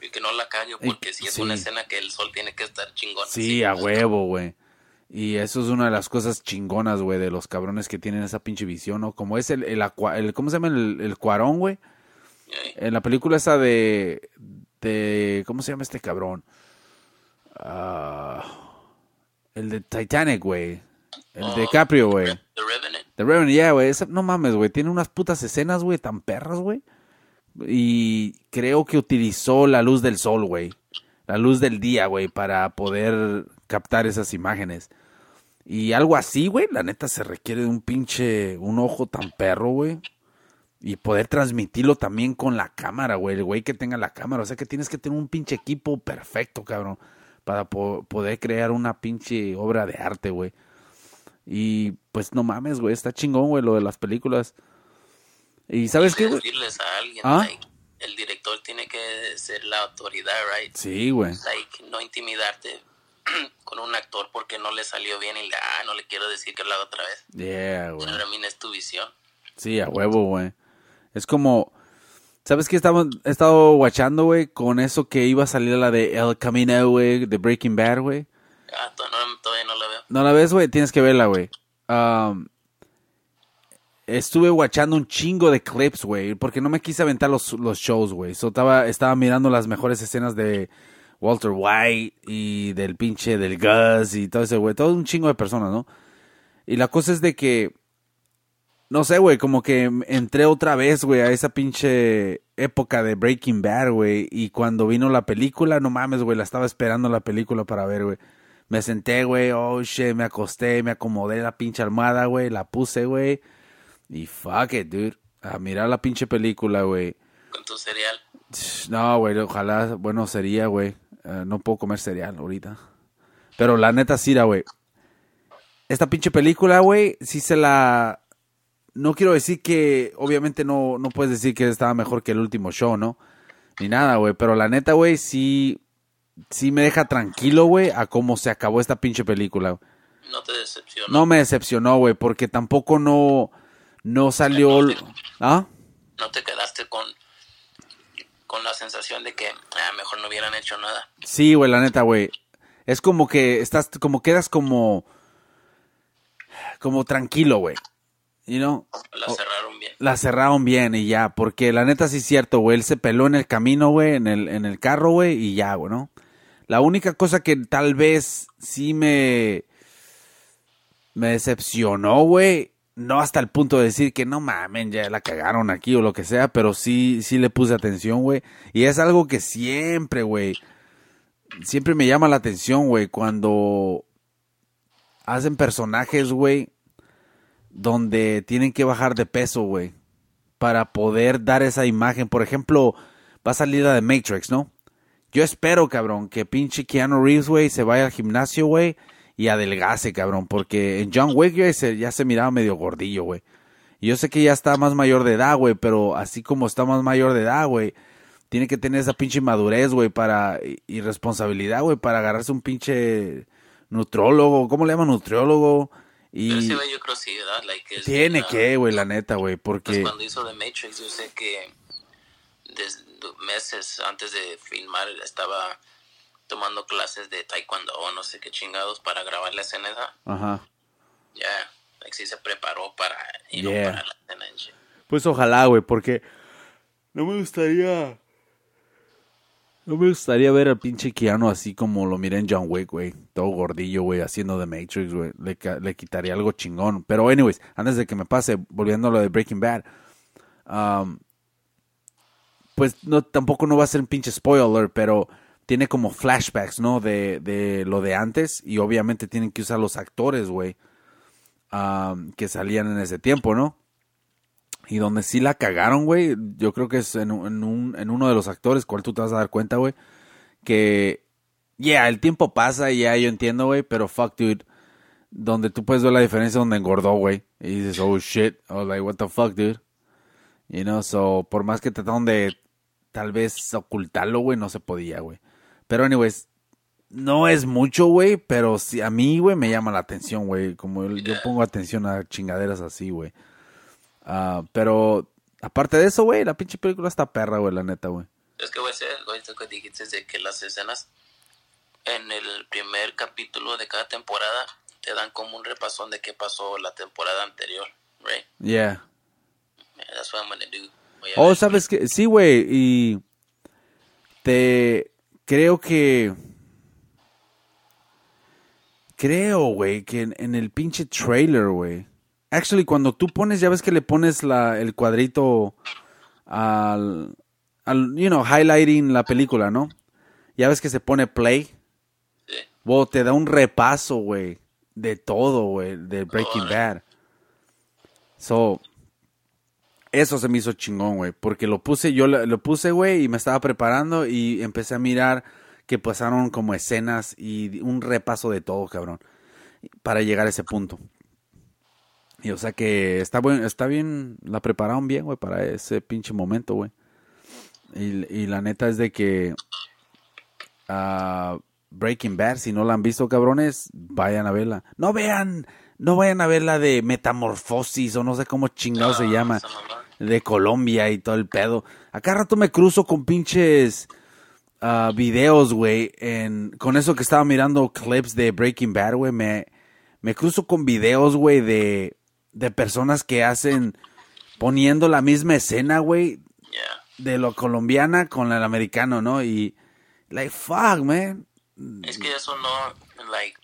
Y que no la caño porque si es una escena que el sol tiene que estar chingón. Sí, a pues, huevo, güey. Y eso es una de las cosas chingonas, güey, de los cabrones que tienen esa pinche visión, ¿no? Como es el, ¿cómo se llama? El, cuarón, güey. En la película esa de, de, ¿cómo se llama este cabrón? Ah, el de Titanic, güey. El de oh, DiCaprio, güey. The Revenant. The Revenant, ya, güey. No mames, güey. Tiene unas putas escenas, güey, tan perras, güey. Y creo que utilizó la luz del sol, güey. La luz del día, güey, para poder captar esas imágenes. Y algo así, güey, la neta se requiere de un pinche, un ojo tan perro, güey. Y poder transmitirlo también con la cámara, güey. El güey que tenga la cámara. O sea que tienes que tener un pinche equipo perfecto, cabrón. Para poder crear una pinche obra de arte, güey. Y pues no mames, güey, está chingón, güey, lo de las películas. ¿Y sabes qué? Güey? A alguien, ¿Ah? el director tiene que ser la autoridad, right? Sí, güey. Like, no intimidarte con un actor porque no le salió bien y le, ah, no le quiero decir que lo haga otra vez. Yeah, güey. Pero también es tu visión. Sí, a huevo, güey. Es como, ¿sabes qué? estamos he estado guachando, güey, con eso que iba a salir la de El Camino, güey, de Breaking Bad, güey. Ah, no, todavía no no la ves, güey, tienes que verla, güey. estuve guachando un chingo de clips, güey, porque no me quise aventar los, shows, güey. estaba, estaba mirando las mejores escenas de Walter White y del pinche del Gus y todo ese, güey. Todo un chingo de personas, ¿no? Y la cosa es de que, no sé, güey, como que entré otra vez, güey, a esa pinche época de Breaking Bad, güey. Y cuando vino la película, no mames, güey, la estaba esperando la película para ver, güey. Me senté, güey, oh shit, me acosté, me acomodé la pinche almohada, güey, la puse, güey. Y fuck it, dude. A mirar la pinche película, güey. Con tu cereal. No, güey, ojalá, bueno, sería, güey. Eh, no puedo comer cereal ahorita. Pero la neta, sí, güey. Esta pinche película, güey, sí se la. No quiero decir que, obviamente, no, no puedes decir que estaba mejor que el último show, ¿no? Ni nada, güey. Pero la neta, güey, sí sí me deja tranquilo, güey, a cómo se acabó esta pinche película. No te decepcionó. No me decepcionó, güey, porque tampoco no, no salió... ¿Ah? No te quedaste con, con la sensación de que ah, mejor no hubieran hecho nada. Sí, güey, la neta, güey. Es como que estás, como quedas como... Como tranquilo, güey. y no La cerraron bien. La cerraron bien y ya, porque la neta sí es cierto, güey. Él se peló en el camino, güey, en el, en el carro, güey, y ya, güey, ¿no? La única cosa que tal vez sí me. Me decepcionó, güey. No hasta el punto de decir que no mamen, ya la cagaron aquí o lo que sea, pero sí, sí le puse atención, güey. Y es algo que siempre, güey. Siempre me llama la atención, güey, cuando hacen personajes, güey, donde tienen que bajar de peso, güey, para poder dar esa imagen. Por ejemplo, va a salir la de Matrix, ¿no? Yo espero, cabrón, que pinche Keanu Reeves, güey, se vaya al gimnasio, güey, y adelgase, cabrón, porque en John Wick ya se, ya se miraba medio gordillo, güey. Yo sé que ya está más mayor de edad, güey, pero así como está más mayor de edad, güey, tiene que tener esa pinche madurez, güey, para y responsabilidad, güey, para agarrarse un pinche nutrólogo, ¿cómo le llaman nutriólogo? Y yo tiene que, güey, la neta, güey, porque cuando meses antes de filmar estaba tomando clases de taekwondo o no sé qué chingados para grabar la escena esa. Ajá. Ya, yeah. se preparó para, ir a la escena. Pues ojalá, güey, porque no me gustaría... No me gustaría ver al pinche Keanu así como lo miré en John Wick, güey. Todo gordillo, güey, haciendo The Matrix, güey. Le, le, quitaría algo chingón. Pero, anyways, antes de que me pase, volviendo a lo de Breaking Bad. Um, pues no, tampoco no va a ser un pinche spoiler, pero tiene como flashbacks, ¿no? De, lo de antes y obviamente tienen que usar los actores, güey, ah, que salían en ese tiempo, ¿no? Y donde sí la cagaron, güey, yo creo que es en, en uno de los actores, cual tú te vas a dar cuenta, güey, que, yeah, el tiempo pasa y ya yo entiendo, güey, pero fuck, dude, donde tú puedes ver la diferencia donde engordó, güey, y dices, oh shit, oh like, what the fuck, dude. You know, so, por más que trataron de tal vez ocultarlo, güey, no se podía, güey. Pero, anyways, no es mucho, güey, pero sí, a mí, güey, me llama la atención, güey. Como yo, pongo atención a chingaderas así, güey. Ah, pero, aparte de eso, güey, la pinche película está perra, güey, la neta, güey. Es que, güey, lo que dijiste de que las escenas en el primer capítulo de cada temporada te dan como un repasón de qué pasó la temporada anterior, right? Yeah. that's what I'm do. Oh, sabes que sí, güey, y te creo que creo, güey, que en, el pinche trailer, güey. Actually, cuando tú pones, ya ves que le pones la, el cuadrito al, al, you know, highlighting la película, ¿no? Ya ves que se pone play. Sí. te da un repaso, güey, de todo, güey, de Breaking Bad. So, eso se me hizo chingón, güey, porque lo puse, yo lo, puse, güey, y me estaba preparando y empecé a mirar que pasaron como escenas y un repaso de todo, cabrón, para llegar a ese punto. Y o sea que está, buen, está bien, la prepararon bien, güey, para ese pinche momento, güey. Y, la neta es de que ah, Breaking Bad, si no la han visto, cabrones, vayan a verla. No vean no vayan a ver la de Metamorfosis o no sé cómo chingado se ah, llama, de Colombia y todo el pedo. Acá rato me cruzo con pinches ah, videos, güey, con eso que estaba mirando clips de Breaking Bad, güey, me, me cruzo con videos, güey, de, personas que hacen poniendo la misma escena, güey, de lo colombiana con el americano, ¿no? Y, like, fuck, man. Es que eso no, like,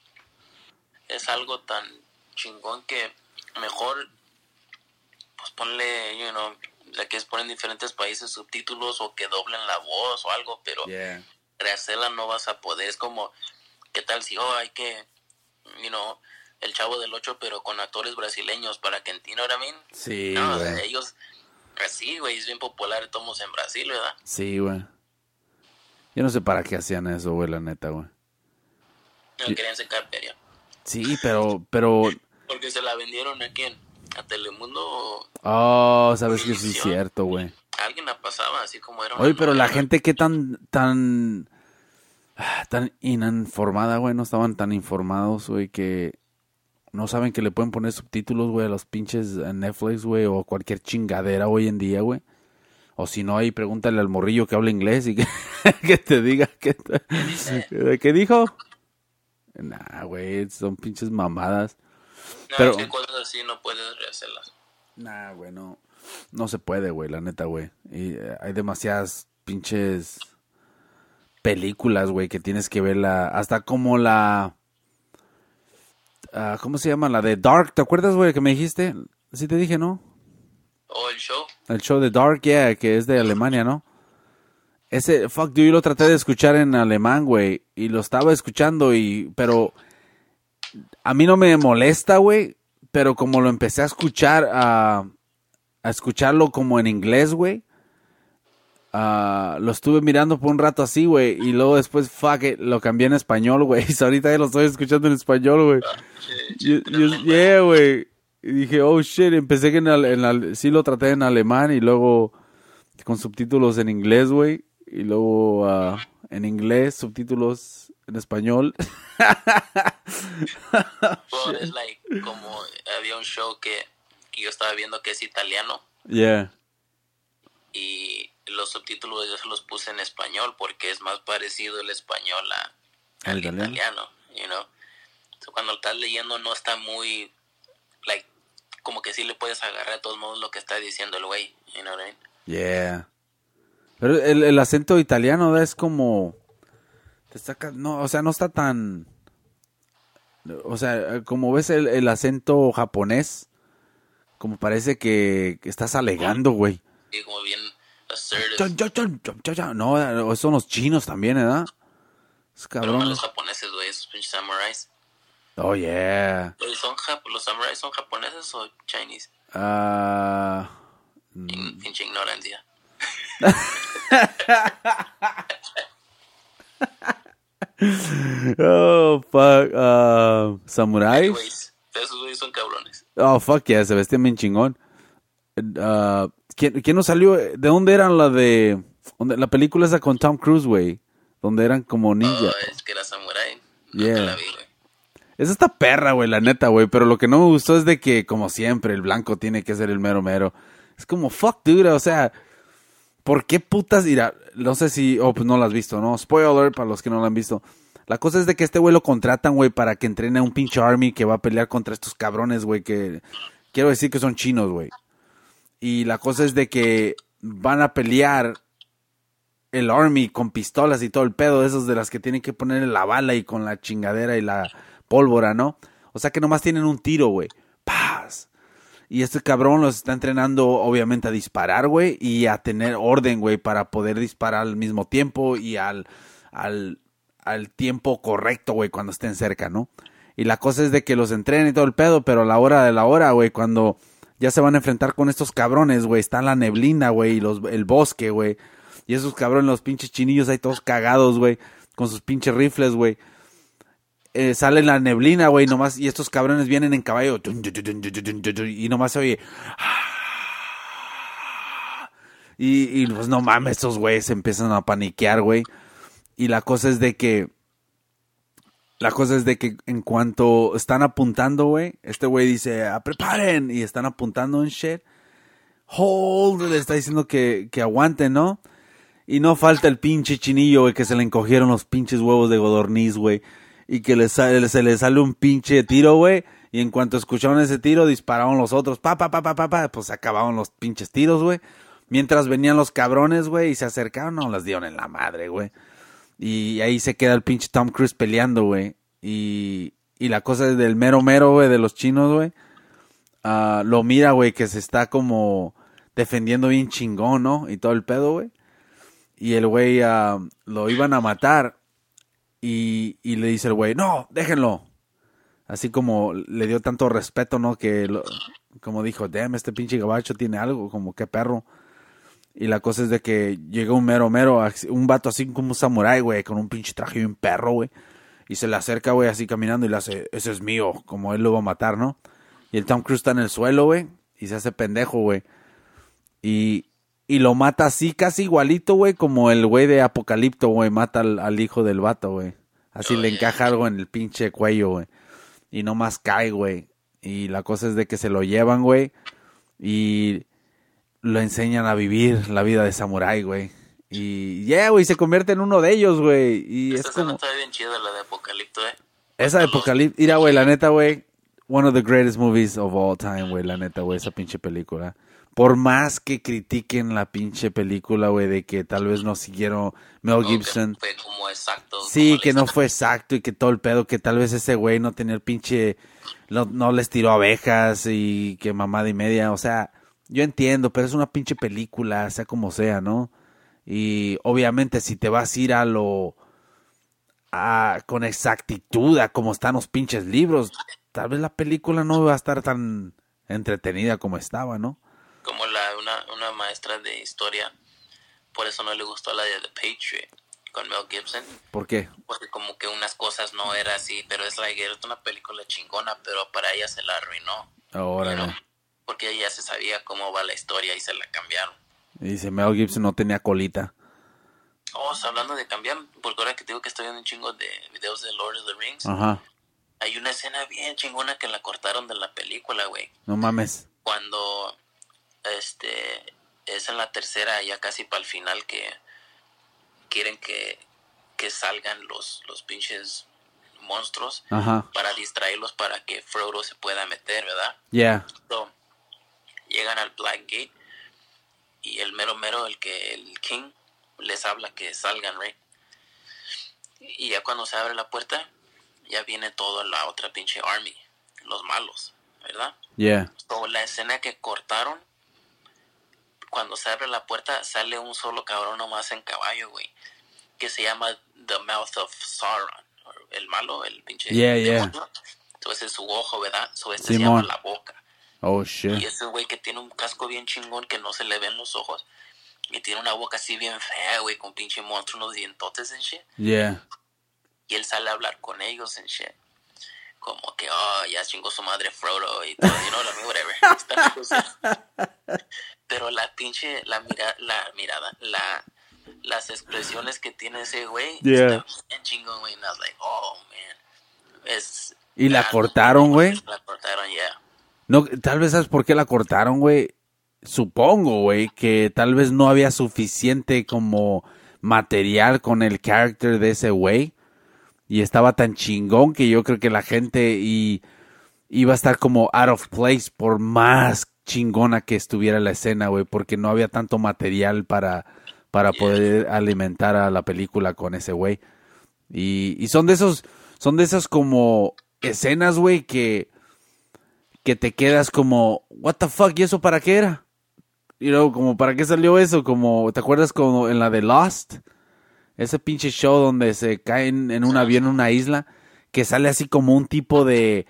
es algo tan chingón que mejor, pues ponle, you know, la que es ponen diferentes países subtítulos o que doblen la voz o algo, pero yeah. rehacerla no vas a poder. Es como, ¿qué tal si, oh, hay que, you know, el Chavo del 8 pero con actores brasileños para que entiendan, ahora mismo Sí, no, ellos, así, güey, es bien popular, tomos en Brasil, ¿verdad? Sí, güey. Yo no sé para qué hacían eso, güey, la neta, güey. No querían secar Sí, pero, pero porque se la vendieron a quién? ¿A Telemundo? Oh, sabes que sí es cierto, güey. Alguien la pasaba así como era. Oye, pero la gente que tan, tan, tan ininformada, güey, no estaban tan informados, güey, que no saben que le pueden poner subtítulos, güey, a los pinches eh, Netflix, güey, o cualquier chingadera hoy en día, güey. O si no, ahí pregúntale al morrillo que habla inglés y que, te diga qué, ¿Qué dijo. Nah, güey, son pinches mamadas. No, pero... es así no puedes rehacerlas. Nah, güey, no. No se puede, güey, la neta, güey. Y eh, hay demasiadas pinches películas, güey, que tienes que verla. Hasta como la. Ah, ¿Cómo se llama? La de Dark. ¿Te acuerdas, güey, que me dijiste? Sí te dije, ¿no? O el show. El show de Dark, yeah, que es de Alemania, ¿no? Ese, fuck, dude, yo lo traté de escuchar en alemán, güey. Y lo estaba escuchando, y. Pero a mí no me molesta, güey, pero como lo empecé a escuchar, a, escucharlo como en inglés, güey, ah, lo estuve mirando por un rato así, güey, y luego después, fuck it, lo cambié en español, güey, y ahorita ya lo estoy escuchando en español, ah, güey. yeah, güey. Y dije, oh shit, empecé que en, sí lo traté en alemán y luego con subtítulos en inglés, güey. Y luego ah, en inglés, subtítulos en español. es like, como había un show que, que, yo estaba viendo que es italiano. Yeah. Y los subtítulos yo se los puse en español porque es más parecido el español a, al italiano? you know. cuando estás leyendo no está muy, like, como que sí le puedes agarrar de todos modos lo que está diciendo el güey, you know what Yeah. Pero el, el acento italiano es como, no, o sea, no está tan o sea, como ves el, el acento japonés, como parece que estás alegando, güey. Sí, como bien No, son los chinos también, ¿verdad? ¿eh? Es cabrón. los japoneses, güey, esos pinches samuráis. Oh, yeah. ¿Los samuráis son japoneses o Chinese? Ah. Mm. pinche ignorancia. oh, fuck. Uh, ¿Samuráis? Oh, fuck yeah, se vestían bien chingón. Uh, ¿quién, nos salió? ¿De dónde eran la de. Donde, la película esa con Tom Cruise, güey? Donde eran como ninjas. Oh, es que era Es esta perra, güey, la neta, güey. Pero lo que no me gustó es de que, como siempre, el blanco tiene que ser el mero mero. Es como, fuck, dude. O sea, ¿Por qué putas? dirá? no sé si. Oh, pues no lo has visto, ¿no? Spoiler para los que no lo han visto. La cosa es de que este güey lo contratan, güey, para que entrene a un pinche army que va a pelear contra estos cabrones, güey, que quiero decir que son chinos, güey. Y la cosa es de que van a pelear el army con pistolas y todo el pedo, esos de las que tienen que poner la bala y con la chingadera y la pólvora, ¿no? O sea que nomás tienen un tiro, güey. Y este cabrón los está entrenando, obviamente, a disparar, güey, y a tener orden, güey, para poder disparar al mismo tiempo y al, al, al tiempo correcto, güey, cuando estén cerca, ¿no? Y la cosa es de que los entrenen y todo el pedo, pero a la hora de la hora, güey, cuando ya se van a enfrentar con estos cabrones, güey, está la neblina, güey, y los, el bosque, güey. Y esos cabrones, los pinches chinillos ahí todos cagados, güey, con sus pinches rifles, güey. Eh, sale la neblina, güey, nomás, y estos cabrones vienen en caballo, y nomás se oye. Y, pues no mames, estos güeyes empiezan a paniquear, güey. Y la cosa es de que. La cosa es de que en cuanto están apuntando, güey, este güey dice, ah, preparen, y están apuntando en shit. Hold, le está diciendo que, que aguanten, ¿no? Y no falta el pinche chinillo, güey, que se le encogieron los pinches huevos de godorniz, güey y que se le sale un pinche tiro, güey. Y en cuanto escucharon ese tiro, dispararon los otros. Pa, pa, pa, pa, pa, pa. Pues acabaron los pinches tiros, güey. Mientras venían los cabrones, güey, y se acercaron, no las dieron en la madre, güey. Y ahí se queda el pinche Tom Cruise peleando, güey. Y, y la cosa del mero mero, güey, de los chinos, güey. Ah, lo mira, güey, que se está como defendiendo bien chingón, ¿no? Y todo el pedo, güey. Y el güey ah, lo iban a matar y, le dice el güey, no, déjenlo. Así como le dio tanto respeto, ¿no? Que como dijo, damn, este pinche gabacho tiene algo, como qué perro. Y la cosa es de que llega un mero mero, un vato así como un samurái, güey, con un pinche traje y un perro, güey. Y se le acerca, güey, así caminando y le hace, ese es mío, como él lo va a matar, ¿no? Y el Tom Cruise está en el suelo, güey, y se hace pendejo, güey. Y, y lo mata así, casi igualito, güey, como el güey de Apocalipto, güey, mata al, hijo del vato, güey. Así le encaja algo en el pinche cuello, güey. Y más cae, güey. Y la cosa es de que se lo llevan, güey. Y lo enseñan a vivir la vida de samurái, güey. Y ya, yeah, güey, se convierte en uno de ellos, güey. Y Esta es está bien chida la de Apocalipto, eh. Esa de Apocalipto, mira, güey, la neta, güey. One of the greatest movies of all time, güey, la neta, güey, esa pinche película por más que critiquen la pinche película, güey, de que tal vez no siguieron Mel Gibson. fue como exacto, sí, que no fue exacto y que todo el pedo, que tal vez ese güey no tenía el pinche, no, no, les tiró abejas y que mamada y media, o sea, yo entiendo, pero es una pinche película, sea como sea, ¿no? Y obviamente si te vas a ir a lo... A, con exactitud a como están los pinches libros, tal vez la película no va a estar tan entretenida como estaba, ¿no? como la, una, una maestra de historia, por eso no le gustó la de The Patriot con Mel Gibson. ¿Por qué? Porque como que unas cosas no era así, pero es la guerra es una película chingona, pero para ella se la arruinó. Ahora no. Porque ella se sabía cómo va la historia y se la cambiaron. Y dice, Mel Gibson no tenía colita. Oh, hablando de cambiar, porque ahora que digo que estoy viendo un chingo de videos de Lord of the Rings, Ajá. hay una escena bien chingona que la cortaron de la película, güey. No mames. Cuando este, es en la tercera, ya casi para el final, que quieren que, salgan los, los pinches monstruos para distraerlos para que Frodo se pueda meter, ¿verdad? ya llegan al Black Gate y el mero mero, el que el King les habla que salgan, right? Y ya cuando se abre la puerta, ya viene toda la otra pinche army, los malos, ¿verdad? ya la escena que cortaron cuando se abre la puerta sale un solo cabrón nomás en caballo, güey, que se llama The Mouth of Sauron, el malo, el pinche yeah, yeah. Entonces su ojo, ¿verdad? su este Simón. se la boca. Oh, shit. Y ese güey que tiene un casco bien chingón que no se le ven los ojos. Y tiene una boca así bien fea, güey, con pinche monstruo, unos dientotes en shit. Yeah. Y él sale a hablar con ellos en shit como que, oh, ya chingó su madre Frodo y todo, you know, whatever. ¿eh? pero la pinche, la, mira, la mirada, la, las expresiones que tiene ese güey, chingón, güey. oh, man. y la, cortaron, güey. La cortaron, ya. No, tal vez sabes por qué la cortaron, güey. Supongo, güey, que tal vez no había suficiente como material con el carácter de ese güey. Y estaba tan chingón que yo creo que la gente iba a estar como out of place por más chingona que estuviera la escena, güey, porque no había tanto material para, para poder alimentar a la película con ese güey. Y, son de esos, son de esas como escenas, güey, que, que te quedas como, what the fuck, ¿y eso para qué era? Y luego, como, ¿para qué salió eso? Como, ¿te acuerdas como en la de Lost? Ese pinche show donde se caen en un avión en una isla, que sale así como un tipo de,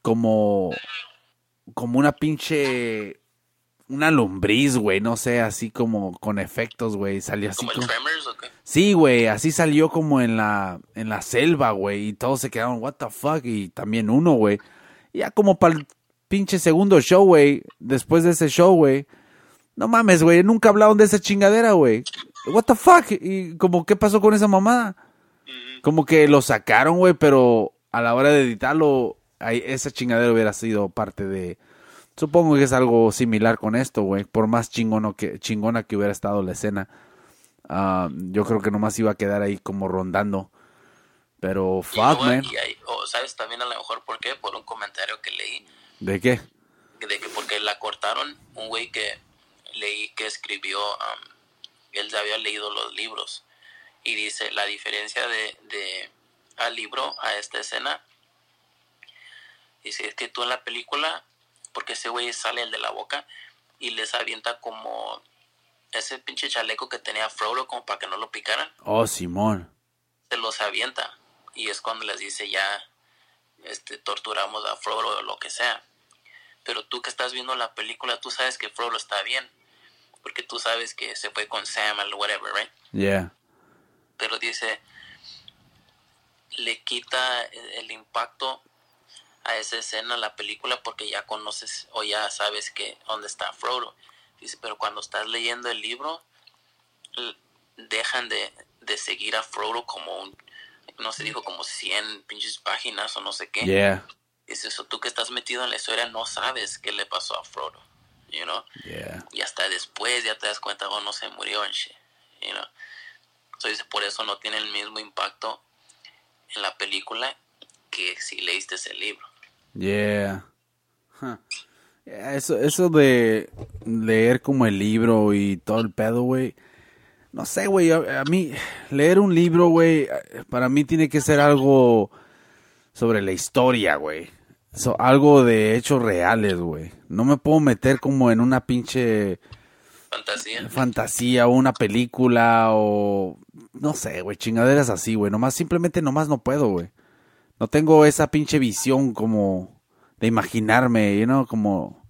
como como una pinche una lombriz, güey, no sé, así como con efectos, güey, salió así como, ¿o qué? Sí, güey, así salió como en la en la selva, güey, y todos se quedaron what the fuck y también uno, güey. Ya como para el pinche segundo show, güey, después de ese show, güey. No mames, güey, nunca hablaron de esa chingadera, güey. What the fuck? Y como qué pasó con esa mamada? Como que lo sacaron, güey, pero a la hora de editarlo ese esa chingadera hubiera sido parte de... Supongo que es algo similar con esto, güey. Por más que, chingona que hubiera estado la escena. Ah, yo creo que nomás iba a quedar ahí como rondando. Pero fuck, man. ¿Sabes también a lo mejor por qué? Por un comentario que leí. ¿De qué? De que porque la cortaron un güey que leí que escribió, él ya había leído los libros. Y dice, la diferencia de, de al libro a esta escena Dice, es que tú en la película, porque ese güey sale el de la boca y les avienta como ese pinche chaleco que tenía Frodo como para que no lo picaran. Oh, Simón. Se los avienta y es cuando les dice ya, este, torturamos a Frodo o lo que sea. Pero tú que estás viendo la película, tú sabes que Frodo está bien. Porque tú sabes que se fue con Sam o whatever, right? Yeah. Pero dice, le quita el impacto a esa escena la película porque ya conoces o ya sabes que dónde está Frodo. Dice, pero cuando estás leyendo el libro, dejan de, de seguir a Frodo como un, no se dijo como 100 pinches páginas o no sé qué. Dice, eso tú que estás metido en la historia no sabes qué le pasó a Frodo, you know? Y hasta después ya te das cuenta, oh, no se murió en you know? por eso no tiene el mismo impacto en la película que si leíste ese libro. Yeah. Eso, eso de leer como el libro y todo el pedo, güey. No sé, güey. A, mí, leer un libro, güey, para mí tiene que ser algo sobre la historia, güey. algo de hechos reales, güey. No me puedo meter como en una pinche fantasía. Fantasía o una película o no sé, güey, chingaderas así, güey. Nomás simplemente nomás no puedo, güey no tengo esa pinche visión como de imaginarme, ¿no? Como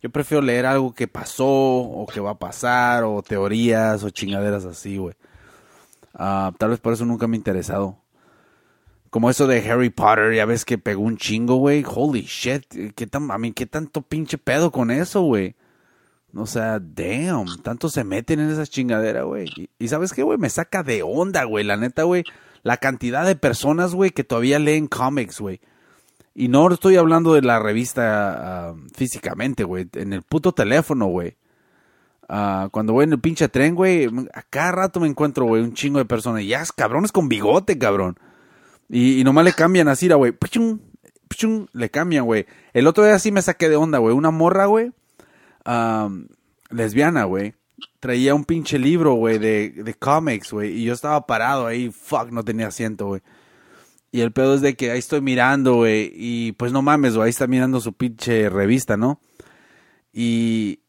yo prefiero leer algo que pasó o que va a pasar o teorías o chingaderas así, güey. Ah, tal vez por eso nunca me he interesado. Como eso de Harry Potter, ya ves que pegó un chingo, güey. Holy shit, ¿qué tan, a mí, qué tanto pinche pedo con eso, güey. O sea, damn, tanto se meten en esas chingaderas, güey. Y, y sabes qué, güey, me saca de onda, güey, la neta, güey la cantidad de personas, güey, que todavía leen cómics, güey. Y no estoy hablando de la revista ah, físicamente, güey. En el puto teléfono, güey. Ah, cuando voy en el pinche tren, güey, a cada rato me encuentro, güey, un chingo de personas. Ya, es cabrones con bigote, cabrón. Y, nomás le cambian así, güey. Le cambian, güey. El otro día sí me saqué de onda, güey. Una morra, güey. Ah, lesbiana, güey traía un pinche libro, güey, de, de cómics, güey, y yo estaba parado ahí, fuck, no tenía asiento, güey. Y el pedo es de que ahí estoy mirando, güey, y pues no mames, güey, ahí está mirando su pinche revista, ¿no? Y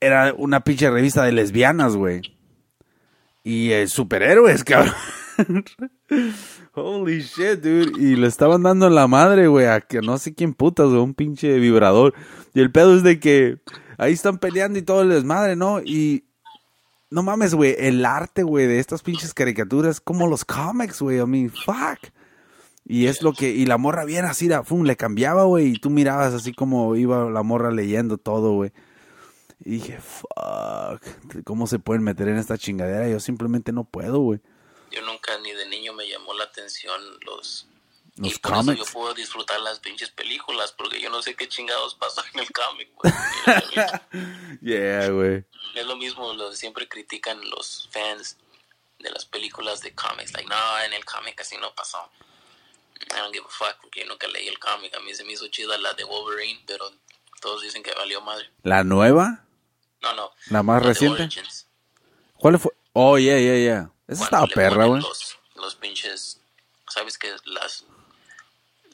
era una pinche revista de lesbianas, güey. Y eh, superhéroes, cabrón. Holy shit, dude. Y le estaban dando la madre, güey, a que no sé quién putas, güey, un pinche vibrador. Y el pedo es de que ahí están peleando y todo el desmadre, ¿no? Y no mames, güey, el arte, güey, de estas pinches caricaturas, como los cómics, güey, a mí, fuck. Y es lo que, y la morra bien así, la, fum, le cambiaba, güey, y tú mirabas así como iba la morra leyendo todo, güey. Y dije, fuck, ¿cómo se pueden meter en esta chingadera? Yo simplemente no puedo, güey. Yo nunca ni de niño me llamó la atención los los cómics. yo puedo disfrutar las pinches películas porque yo no sé qué chingados pasó en el cómic, güey. yeah, güey. Es lo mismo, lo siempre critican los fans de las películas de cómics. Like, no, en el cómic así no pasó. I don't give a fuck porque yo nunca leí el cómic. A mí se me hizo chida la de Wolverine, pero todos dicen que valió madre. ¿La nueva? No, no. ¿La más reciente? ¿Cuál fue? Oh, yeah, yeah, yeah. Esa estaba perra, güey. Los, los pinches. ¿Sabes que las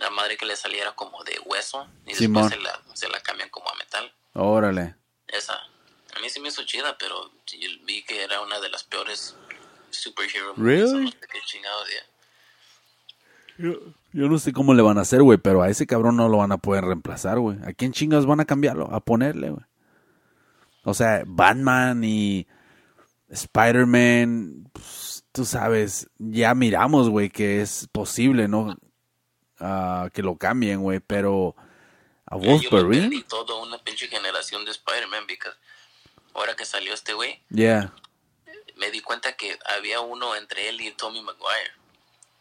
la madre que le saliera como de hueso y después se la, se la cambian como a metal. Órale. Esa. A mí sí me hizo chida, pero vi que era una de las peores superhero really? Qué chingado, yo, yo, no sé cómo le van a hacer, güey, pero a ese cabrón no lo van a poder reemplazar, güey. ¿A quién chingas van a cambiarlo? A ponerle, güey. O sea, Batman y Spider-Man, pues, tú sabes, ya miramos, güey, que es posible, ¿no? Ah, que lo cambien, güey, pero a Wolverine. Yeah, toda una pinche generación de Spider-Man, ahora que salió este güey, yeah. me di cuenta que había uno entre él y Tommy Maguire.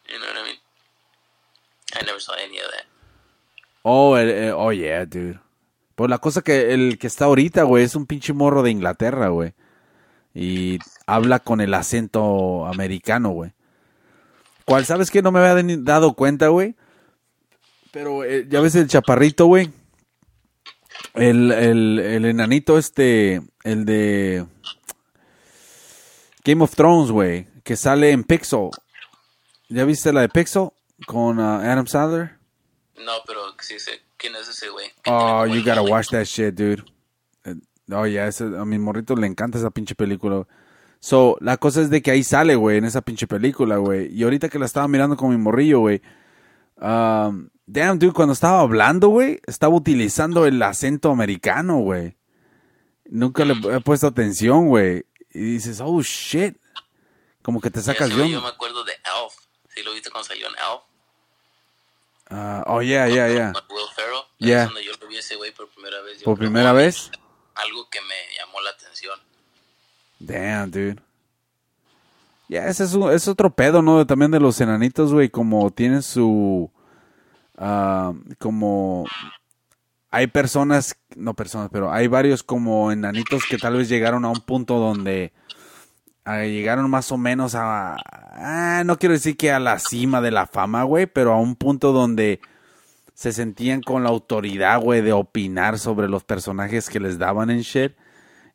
You know what I mean? I never saw any of that. Oh, eh, oh yeah, dude. Pues la cosa que el que está ahorita, güey, es un pinche morro de Inglaterra, güey. Y habla con el acento americano, güey. ¿Cuál sabes que no me había dado cuenta, güey? Pero eh, ya ves el chaparrito, güey. El, el, el enanito este, el de Game of Thrones, güey, que sale en Pixel. ¿Ya viste la de Pixel con uh, Adam Sandler? No, pero sí sé quién es ese güey. Oh, you gotta watch that shit, dude. Eh, oh, yeah, a mi morrito le encanta esa pinche película. So, la cosa es de que ahí sale, güey, en esa pinche película, güey. Y ahorita que la estaba mirando con mi morrillo, güey, um, Damn, dude, cuando estaba hablando, güey, estaba utilizando el acento americano, güey. Nunca le he puesto atención, güey. Y dices, oh, shit. Como que te sacas de Yo me acuerdo de Elf. ¿Sí lo viste cuando salió en Elf? Ah, oh, yeah, yeah, yeah. Will Ferrell. Yeah. yo lo vi ese güey por primera vez. ¿Por primera vez? Algo que me llamó la atención. Damn, dude. Ya, ese es, es otro pedo, ¿no? También de los enanitos, güey. Como tienen su Ah, como hay personas, no personas, pero hay varios como enanitos que tal vez llegaron a un punto donde ah, llegaron más o menos a, ah, no quiero decir que a la cima de la fama, güey, pero a un punto donde se sentían con la autoridad, güey, de opinar sobre los personajes que les daban en share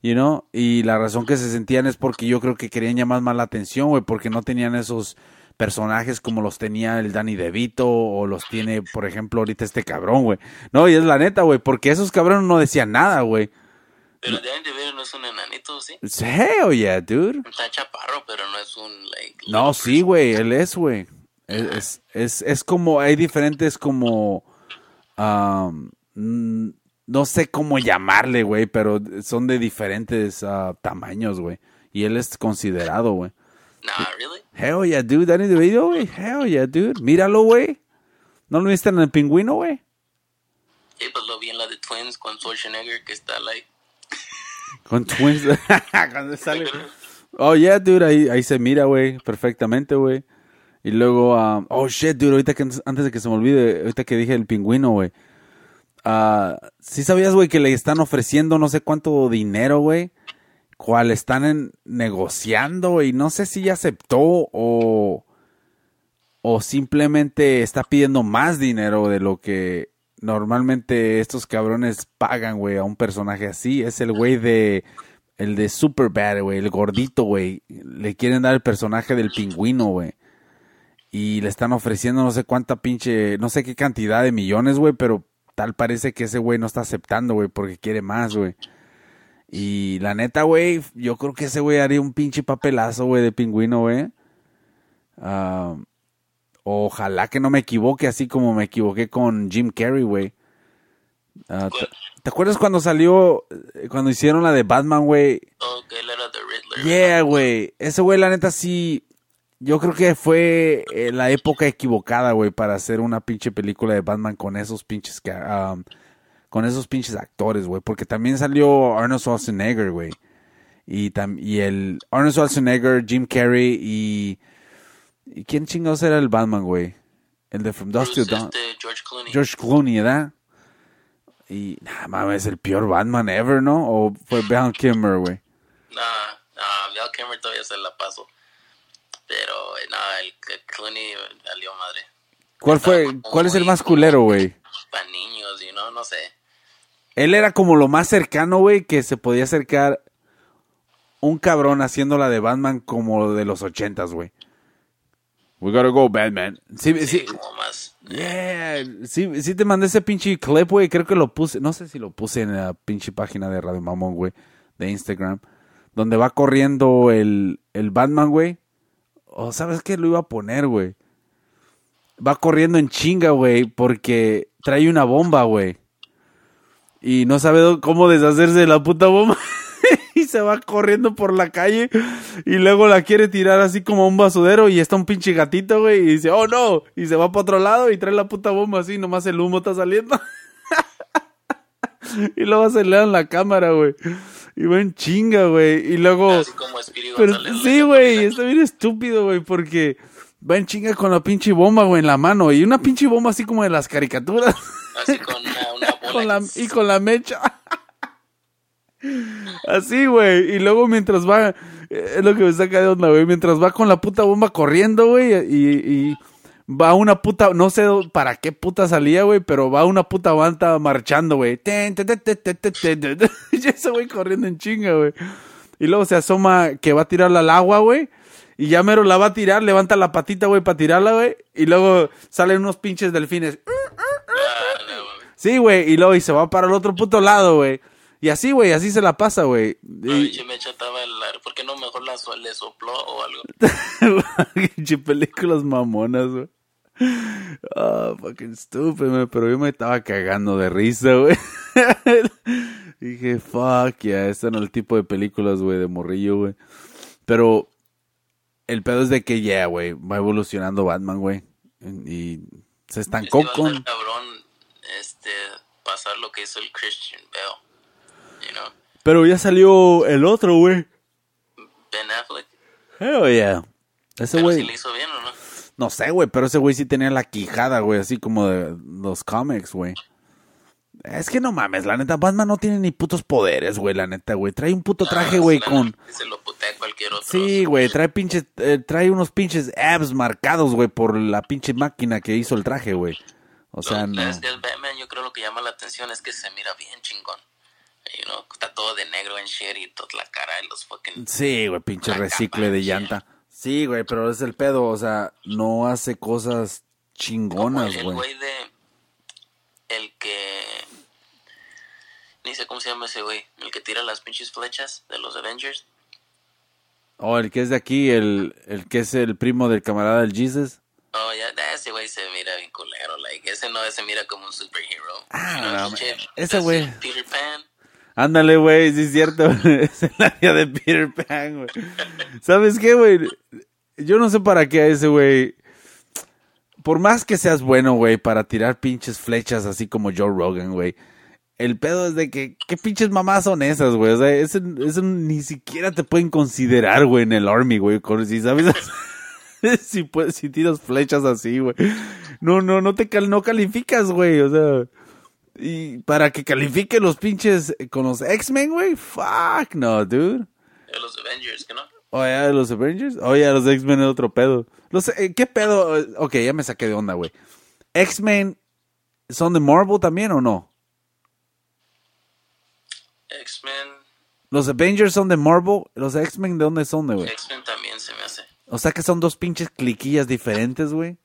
You know? Y la razón que se sentían es porque yo creo que querían llamar más la atención, güey, porque no tenían esos personajes como los tenía el Danny DeVito o los tiene, por ejemplo, ahorita este cabrón, güey. No, y es la neta, güey, porque esos cabrones no decían nada, güey. Pero Danny DeVito no es un enanito, ¿sí? Sí, oye, dude. Está chaparro, pero no es un, like... No, sí, güey, él es, güey. Es, es, es, como, hay diferentes como... Mm, no sé cómo llamarle, güey, pero son de diferentes ah, tamaños, güey. Y él es considerado, güey. Nah, really? Hell yeah, dude. el video, güey. Hell yeah, dude. Míralo, güey. ¿No lo viste en el pingüino, güey? Sí, pues lo vi en la de Twins con Schwarzenegger que está, like... Con Twins. Cuando sale... Oh, yeah, dude. Ahí, se mira, güey. Perfectamente, güey. Y luego, um, oh shit, dude, ahorita que antes de que se me olvide, ahorita que dije el pingüino, güey. Uh, sí sabías, güey, que le están ofreciendo no sé cuánto dinero, güey, cual están negociando y no sé si ya aceptó o, o simplemente está pidiendo más dinero de lo que normalmente estos cabrones pagan, güey, a un personaje así. Es el güey de. El de Superbad, güey, el gordito, güey. Le quieren dar el personaje del pingüino, güey. Y le están ofreciendo no sé cuánta pinche. No sé qué cantidad de millones, güey, pero tal parece que ese güey no está aceptando, güey, porque quiere más, güey. Y la neta, güey, yo creo que ese güey haría un pinche papelazo, güey, de pingüino, güey. Ah, ojalá que no me equivoque, así como me equivoqué con Jim Carrey, güey. Ah, pues- ¿te, acuerdas cuando salió, eh, cuando hicieron la de Batman, güey? Oh, yeah, güey. Ese güey, la neta, sí. Yo creo que fue eh, la época equivocada, güey, para hacer una pinche película de Batman con esos pinches um, con esos pinches actores, güey. Porque también salió Arnold Schwarzenegger, güey. Y, el Arnold Schwarzenegger, Jim Carrey y... ¿Y quién chingados era el Batman, güey? El de From Dust pues, to este, George Clooney. George Clooney, ¿verdad? Y, nah, mames, el peor Batman ever, ¿no? ¿O fue Val Kimmer, güey? Nah, nah, Val todavía se la pasó. Pero, no, el, Clooney salió madre. ¿Cuál fue, cuál es el más culero, güey? Para niños, y no, no sé. Él era como lo más cercano, güey, que se podía acercar un cabrón haciéndola de Batman como de los ochentas, güey. We gotta go, Batman. Sí, sí, sí. Sí, sí te mandé ese pinche clip, güey. Creo que lo puse, no sé si lo puse en la pinche página de Radio Mamón, güey, de Instagram, donde va corriendo el, Batman, güey. O sabes qué lo iba a poner, güey. Va corriendo en chinga, güey, porque trae una bomba, güey y no sabe cómo deshacerse de la puta bomba. y se va corriendo por la calle y luego la quiere tirar así como a un basudero y está un pinche gatito, güey, y dice, oh no, y se va para otro lado y trae la puta bomba así, nomás el humo está saliendo. y luego en la cámara, güey. Y va en chinga, güey. Y luego... sí, güey, está bien estúpido, güey, porque va en chinga con la pinche bomba, güey, en la mano. Y una pinche bomba así como de las caricaturas. Así con una, y con la mecha. Así, güey. Y luego mientras va, eh, es lo que me saca de onda, güey. Mientras va con la puta bomba corriendo, güey. Y, y va una puta, no sé para qué puta salía, güey, pero va una puta banda marchando, güey. Ya ese güey corriendo en chinga, güey. Y luego se asoma que va a tirarla al agua, güey. Y ya mero la va a tirar, levanta la patita, güey, para tirarla, güey. Y luego salen unos pinches delfines. Sí, güey. Y luego y se va para el otro puto lado, güey. Y así, güey, así se la pasa, güey. Y... me chataba el aire. ¿Por qué no mejor la le sopló o algo? películas mamonas, güey. Ah, oh, fucking stupid, güey. Pero yo me estaba cagando de risa, güey. Dije, fuck, ya, yeah. no es el tipo de películas, güey, de morrillo, güey. Pero el pedo es de que ya, güey, va evolucionando Batman, güey. Y se estancó con... este, pasar lo que hizo el Christian you know? Pero ya salió el otro, güey. Ben Affleck. Hell eh, oh, yeah. Ese güey... Si hizo bien o no? No sé, güey, pero ese güey sí tenía la quijada, güey, así como de los cómics, güey. Es que no mames, la neta, Batman no tiene ni putos poderes, güey, la neta, güey. Trae un puto traje, güey, con... Se lo cualquier otro. Sí, güey, trae pinches, eh, trae unos pinches abs marcados, güey, por la pinche máquina que hizo el traje, güey. O sea, no. Batman, yo creo lo que llama la atención es que se mira bien chingón. está todo de negro en y toda la cara y los fucking... Sí, güey, pinche recicle de llanta. Sí, güey, pero es el pedo, o sea, no hace cosas chingonas, güey. El que ni sé cómo se llama ese güey. El que tira las pinches flechas de los Avengers. Oh, el que es de aquí, el, el que es el primo del camarada del Jesus. Oh, ya, ah, ese güey se mira bien culero. Like, ese no, ese mira como un superhero. Ah, ese güey. Peter Pan. Ándale, güey, sí es cierto. es el área de Peter Pan, güey. ¿Sabes qué, güey? Yo no sé para qué a ese güey. Por más que seas bueno, güey, para tirar pinches flechas así como Joe Rogan, güey el pedo es de que, ¿qué pinches mamás son esas, güey? O sea, eso, ni siquiera te pueden considerar, güey, en el Army, güey. Si sabes, si, puedes, tiras flechas así, güey. No, no, no te no calificas, güey. O sea, y para que califique los pinches eh, con los X-Men, güey. Fuck, no, dude. De los Avengers, ¿qué no? Oye, oh, los Avengers. Oye, oh, los X-Men es otro pedo. Los, eh, ¿Qué pedo? Ok, ya me saqué de onda, güey. ¿X-Men son de Marvel también o no? X-Men. Los Avengers son de Marvel, los X-Men de dónde son, güey. X-Men también se me hace. O sea que son dos pinches cliquillas diferentes, güey.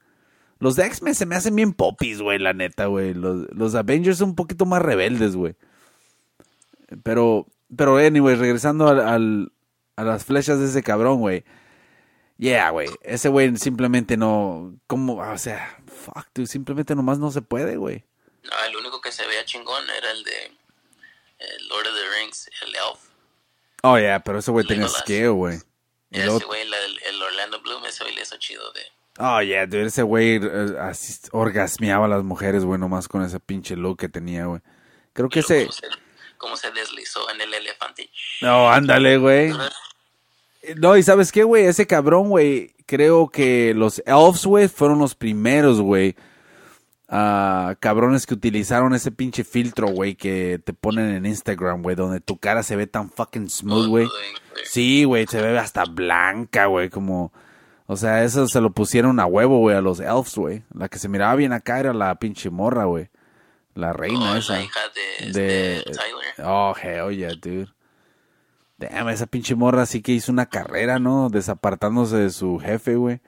Los de X-Men se me hacen bien popis, güey, la neta, güey. Los, Avengers son un poquito más rebeldes, güey. Pero, pero, anyway, regresando al, a las flechas de ese cabrón, güey. Yeah, güey. Ese güey simplemente no. ¿Cómo? O sea, fuck, dude. Simplemente nomás no se puede, güey. No, el único que se veía chingón era el de el Lord of the Rings, el Elf. Oh, yeah, pero ese güey tenía skill, güey. ese güey, el, Orlando Bloom, ese güey le hizo chido de... Oh, yeah, ese güey eh, orgasmeaba a las mujeres, güey, nomás con ese pinche look que tenía, güey. Creo que ese... Cómo se, deslizó en el elefante. No, ándale, güey. No, y sabes qué, güey, ese cabrón, güey, creo que los elves, güey, fueron los primeros, güey, Ah, cabrones que utilizaron ese pinche filtro, güey, que te ponen en Instagram, güey, donde tu cara se ve tan fucking smooth, güey. Sí, güey, se ve hasta blanca, güey, como... O sea, eso se lo pusieron a huevo, güey, a los elves, güey. La que se miraba bien acá era la pinche morra, güey. La reina oh, esa. La hija este, de, de, Tyler. Oh, hell yeah, dude. Damn, esa pinche morra sí que hizo una carrera, ¿no? Desapartándose de su jefe, güey.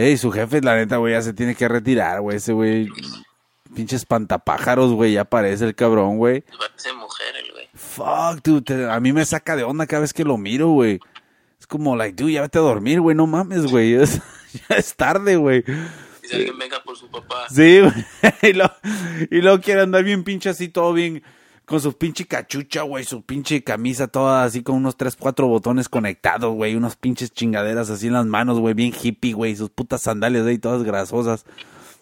Ey, su jefe, la neta, güey, ya se tiene que retirar, güey, ese güey. Pinche espantapájaros, güey, ya parece el cabrón, güey. Parece mujer el güey. Fuck, dude, a mí me saca de onda cada vez que lo miro, güey. Es como, like, dude, ya vete a dormir, güey, no mames, güey. ya es tarde, güey. Si alguien venga por su papá. Sí, güey. Y lo y luego quiere andar bien pinche así, todo bien con su pinche cachucha, güey, su pinche camisa toda así con unos tres, cuatro botones conectados, güey, Unas pinches chingaderas así en las manos, güey, bien hippie, güey, sus putas sandalias ahí todas grasosas.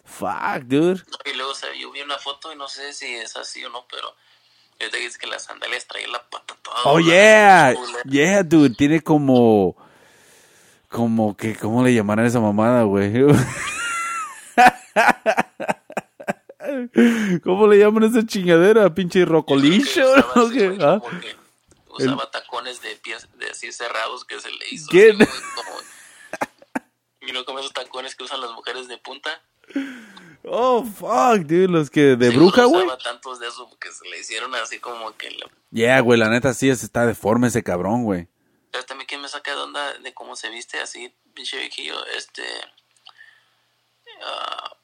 Fuck, dude. Y luego, o yo vi una foto y no sé si es así o no, pero yo te dije que las sandalias traían la pata toda. Oh, yeah. Yeah, dude, tiene como... Como que, ¿cómo le llamarán esa mamada, güey? ¿Cómo le llaman a esa chingadera? Pinche rocolillo. Usaba tacones de pies de así cerrados que se le hizo. ¿Quién? y no como esos tacones que usan las mujeres de punta. Oh, fuck, dude, los que de bruja, güey. usaba tantos de esos que se le hicieron así como que... Yeah, güey, la neta sí está deforme ese cabrón, güey. Pero también quién me saca de onda de cómo se viste así, pinche viejillo, este... Ah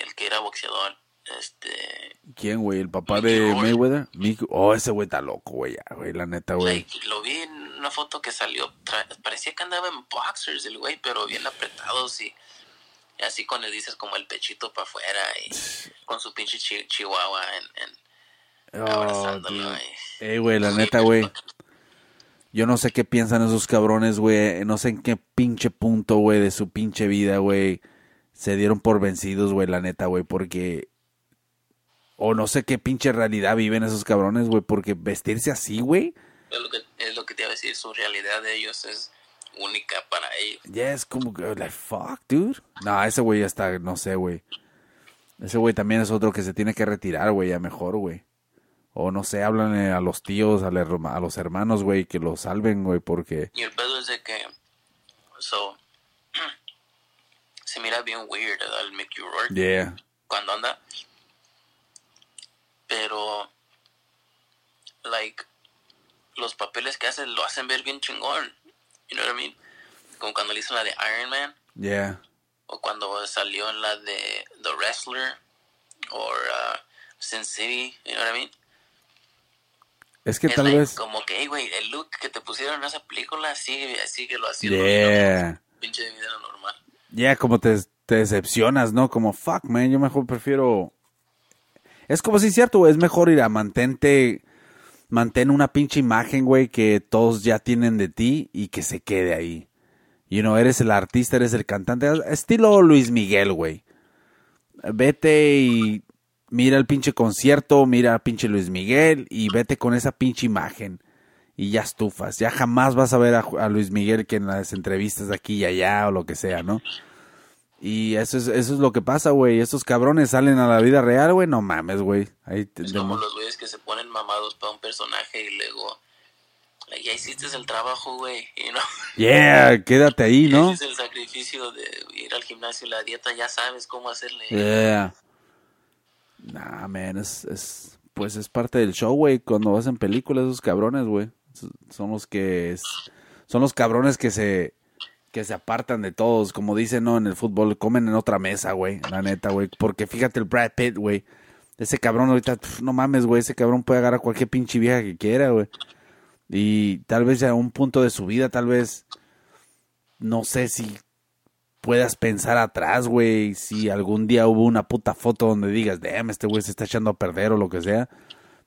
el que era boxeador. Este. ¿Quién, güey? ¿El papá de Mayweather? Oh, ese güey está loco, güey. la neta, güey. lo vi en una foto que salió. Parecía que andaba en boxers el güey, pero bien apretados y así con le dices como el pechito para afuera y con su pinche chihuahua en, oh, abrazándolo. Ey, eh, güey, la neta, güey. Yo no sé qué piensan esos cabrones, güey. No sé en qué pinche punto, güey, de su pinche vida, güey se dieron por vencidos, güey, la neta, güey, porque... O no sé qué pinche realidad viven esos cabrones, güey, porque vestirse así, güey... Es lo, que, te iba a decir, su realidad de ellos es única para ellos. Ya es como que, like, fuck, dude. No, ese güey ya está, no sé, güey. Ese güey también es otro que se tiene que retirar, güey, a mejor, güey. O no sé, hablan a los tíos, a, a los hermanos, güey, que lo salven, güey, porque... Y el pedo es de que... So, se mira bien weird al Mickey Rourke yeah. cuando anda. Pero, like, los papeles que hace lo hacen ver bien chingón. You know what I mean? Como cuando le hizo la de Iron Man. Yeah. O cuando salió en la de The Wrestler. O uh, Sin City. You know what I mean? Es que tal vez. Como que, güey, el look que te pusieron en esa película, sigue, que lo ha Yeah. Pinche de vida normal. Ya como te, decepcionas, ¿no? Como, fuck, man, yo mejor prefiero... Es como si es cierto, es mejor ir a mantente... Mantén una pinche imagen, güey, que todos ya tienen de ti y que se quede ahí. y no eres el artista, eres el cantante. Estilo Luis Miguel, güey. Vete y mira el pinche concierto, mira a pinche Luis Miguel y vete con esa pinche imagen y ya estufas. Ya jamás vas a ver a, a, Luis Miguel que en las entrevistas de aquí y allá o lo que sea, ¿no? Y eso es, eso es lo que pasa, güey. Estos cabrones salen a la vida real, güey. No mames, güey. es como los güeyes que se ponen mamados para un personaje y luego. Ya hiciste el trabajo, güey. no. Yeah, quédate ahí, ¿no? Hiciste el sacrificio de ir al gimnasio y la dieta, ya sabes cómo hacerle. Yeah. Nah, man, es, es, pues es parte del show, güey. Cuando vas en películas, esos cabrones, güey son los que son los cabrones que se que se apartan de todos, como dicen, ¿no? En el fútbol, comen en otra mesa, güey, la neta, güey. Porque fíjate el Brad Pitt, güey. Ese cabrón ahorita, no mames, güey, ese cabrón puede agarrar a cualquier pinche vieja que quiera, güey. Y tal vez a un punto de su vida, tal vez, no sé si puedas pensar atrás, güey, si algún día hubo una puta foto donde digas, damn, este güey se está echando a perder o lo que sea.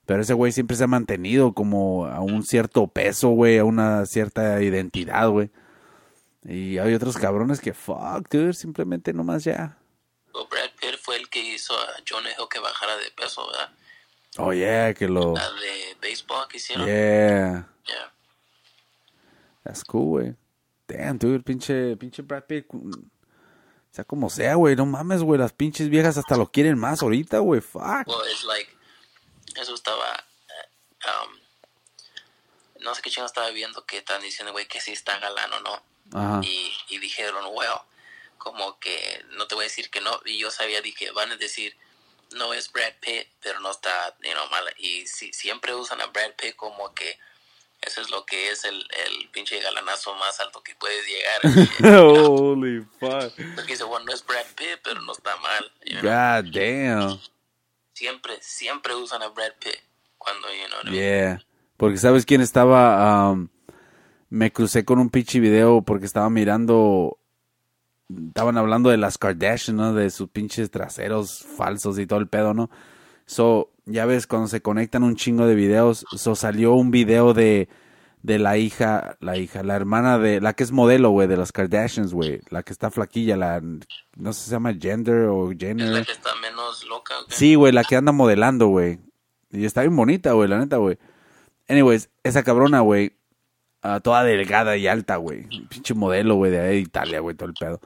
Pero ese güey siempre se ha mantenido como a un cierto peso, güey, a una cierta identidad, güey. Y hay otros cabrones que, fuck, dude, simplemente nomás ya. Brad Pitt fue el que hizo a John que bajara de peso, ¿verdad? Oh, yeah, que lo... La de béisbol que hicieron. Yeah. Yeah. That's cool, güey. Damn, dude, pinche, pinche Brad Pitt... sea, como sea, güey, no mames, güey, las pinches viejas hasta lo quieren más ahorita, güey, fuck. Well, it's like, eso estaba. Eh, um, no sé qué chingo estaba viendo que están diciendo, güey, que sí está galán o no. Y, dijeron, wow, como que no te voy a decir que no. Y yo sabía, dije, van a decir, no es Brad Pitt, pero no está, you know, mal. Y siempre usan a Brad Pitt como que eso es lo que es el, pinche galanazo más alto que puedes llegar. Holy fuck. Porque dice, bueno, no es Brad Pitt, pero no está mal. God damn siempre, siempre usan a Brad Pitt cuando, you know, Yeah, porque ¿sabes quién estaba? Um, me crucé con un pinche video porque estaba mirando estaban hablando de las Kardashian, ¿no? De sus pinches traseros falsos y todo el pedo, ¿no? So, ya ves, cuando se conectan un chingo de videos, so salió un video de de la hija, la hija, la hermana de, la que es modelo, güey, de las Kardashians, güey, la que está flaquilla, la, no sé si se llama Gender o Jenner. Es la que está menos loca, güey. Sí, güey, la que anda modelando, güey. Y está bien bonita, güey, la neta, güey. Anyways, esa cabrona, güey, ah, toda delgada y alta, güey. Pinche modelo, güey, de, Italia, güey, todo el pedo.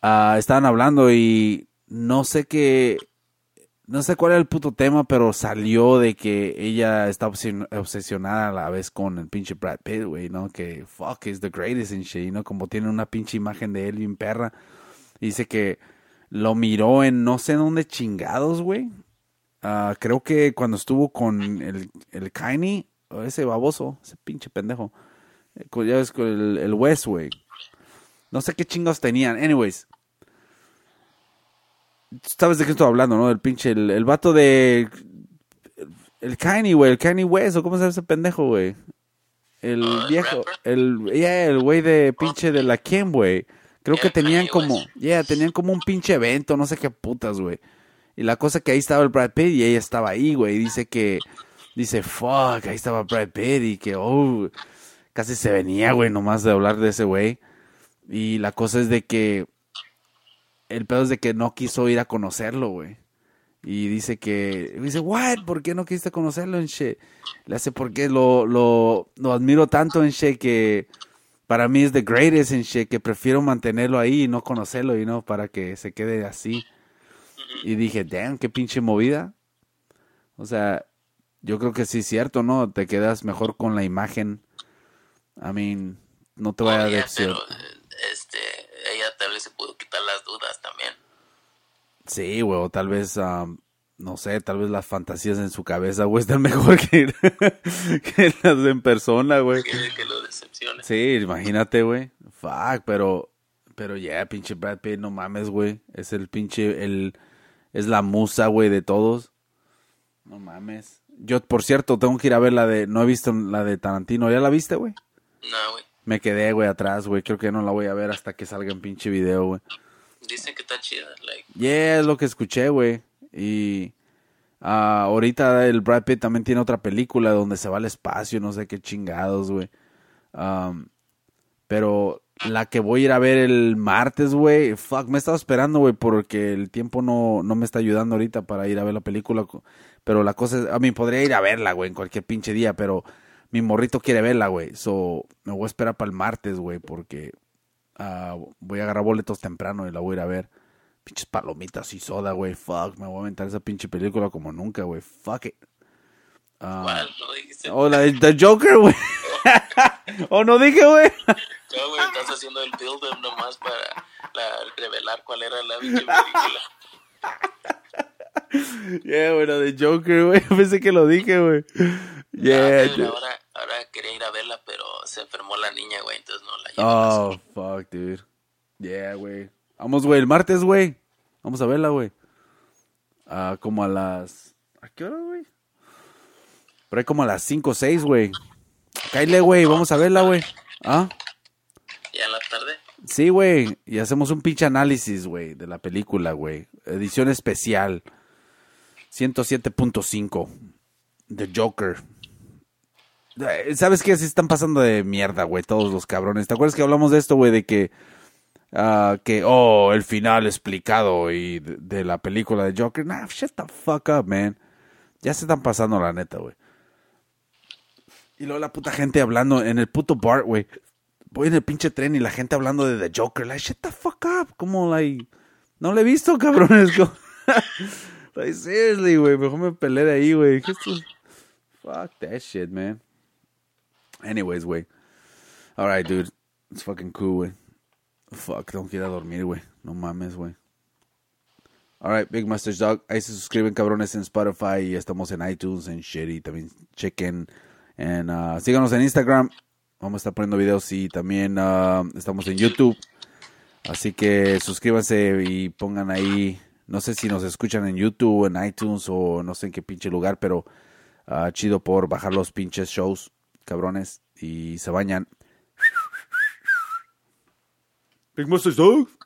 Ah, estaban hablando y no sé qué, no sé cuál era el puto tema, pero salió de que ella está obsesionada a la vez con el pinche Brad Pitt, güey, ¿no? Que fuck is the greatest and shit, ¿no? Como tiene una pinche imagen de él bien perra. dice que lo miró en no sé dónde chingados, güey. Ah, creo que cuando estuvo con el, el Kanye, ese baboso, ese pinche pendejo. Eh, ya ves, el, el West, güey. No sé qué chingados tenían. Anyways, sabes de qué estoy hablando, ¿no? El pinche, el, vato de... El Kanye, güey, el Kanye West, o cómo se llama ese pendejo, güey. El ah, viejo, el, el güey de pinche de la Kim, güey. Creo que tenían como, ya yeah, tenían como un pinche evento, no sé qué putas, güey. Y la cosa que ahí estaba el Brad Pitt y ella estaba ahí, güey. Dice que, dice, fuck, ahí estaba Brad Pitt y que, oh, casi se venía, güey, nomás de hablar de ese güey. Y la cosa es de que el pedo es de que no quiso ir a conocerlo, güey. Y dice que, dice, what, ¿por qué no quisiste conocerlo, Enche? Le hace, porque lo, lo, admiro tanto, en Enche, que para mí es the greatest, Enche, que prefiero mantenerlo ahí y no conocerlo, y no, para que se quede así. Y dije, damn, qué pinche movida. O sea, yo creo que sí es cierto, ¿no? Te quedas mejor con la imagen. I mean, no te vaya a decir. este, ella tal vez se pudo Sí, güey, tal vez, ah, no sé, tal vez las fantasías en su cabeza, güey, están mejor que, que las en persona, güey. Que, lo decepcione. Sí, imagínate, güey. Fuck, pero, pero ya, yeah, pinche Brad Pitt, no mames, güey. Es el pinche, el, es la musa, güey, de todos. No mames. Yo, por cierto, tengo que ir a ver la de, no he visto la de Tarantino. ¿Ya la viste, güey? No, güey. Me quedé, güey, atrás, güey. Creo que no la voy a ver hasta que salga un pinche video, güey. Dicen que está chida. Like. Yeah, es lo que escuché, güey. Y ah, ahorita el Brad Pitt también tiene otra película donde se va al espacio, no sé qué chingados, güey. Um, pero la que voy a ir a ver el martes, güey. Fuck, me estaba esperando, güey, porque el tiempo no, no me está ayudando ahorita para ir a ver la película. Pero la cosa es, a mí podría ir a verla, güey, en cualquier pinche día, pero mi morrito quiere verla, güey. So, me voy a esperar para el martes, güey, porque voy a agarrar boletos temprano y la voy a ir a ver. Pinches palomitas y soda, güey. Fuck, me voy a aventar esa pinche película como nunca, güey. Fuck it. Ah, ¿Cuál? Oh, la The Joker, güey. oh, no dije, güey? Ya, güey, estás haciendo el build nomás para revelar cuál era la pinche película. Yeah, bueno, The Joker, güey. Pensé que lo dije, güey. Yeah. güey Ahora quería ir a verla, pero se enfermó la niña, güey, entonces no la Oh, fuck, dude. Yeah, güey. Vamos, güey, el martes, güey. Vamos a verla, güey. Ah, como a las... ¿A qué hora, güey? Pero hay como a las 5 o 6, güey. Cáile, güey, vamos a verla, güey. ¿Ah? ¿Ya en la tarde? Sí, güey. Y hacemos un pinche análisis, güey, de la película, güey. Edición especial. 107.5. The Joker. Eh, ¿Sabes qué? Se están pasando de mierda, güey, todos los cabrones. ¿Te acuerdas que hablamos de esto, güey, de que... Ah, que, oh, el final explicado y de, la película de Joker. Nah, shut the fuck up, man. Ya se están pasando la neta, güey. Y luego la puta gente hablando en el puto bar, güey. Voy en el pinche tren y la gente hablando de The Joker. Like, shut the fuck up. Como, like, no le he visto, cabrones. like, seriously, güey. Mejor me peleé de ahí, güey. Fuck that shit, man. Anyways, güey. Alright, dude. It's fucking cool, güey. Fuck, tengo que ir a dormir, güey. No mames, güey. Alright, Big Mustache Dog. Ahí se suscriben, cabrones, en Spotify. Y estamos en iTunes, en shit. también chequen. En, ah, síganos en Instagram. Vamos a estar poniendo videos y también ah, estamos en YouTube. Así que suscríbanse y pongan ahí. No sé si nos escuchan en YouTube, en iTunes o no sé en qué pinche lugar, pero ah, chido por bajar los pinches shows cabrones, y se bañan. Big Mustache Dog.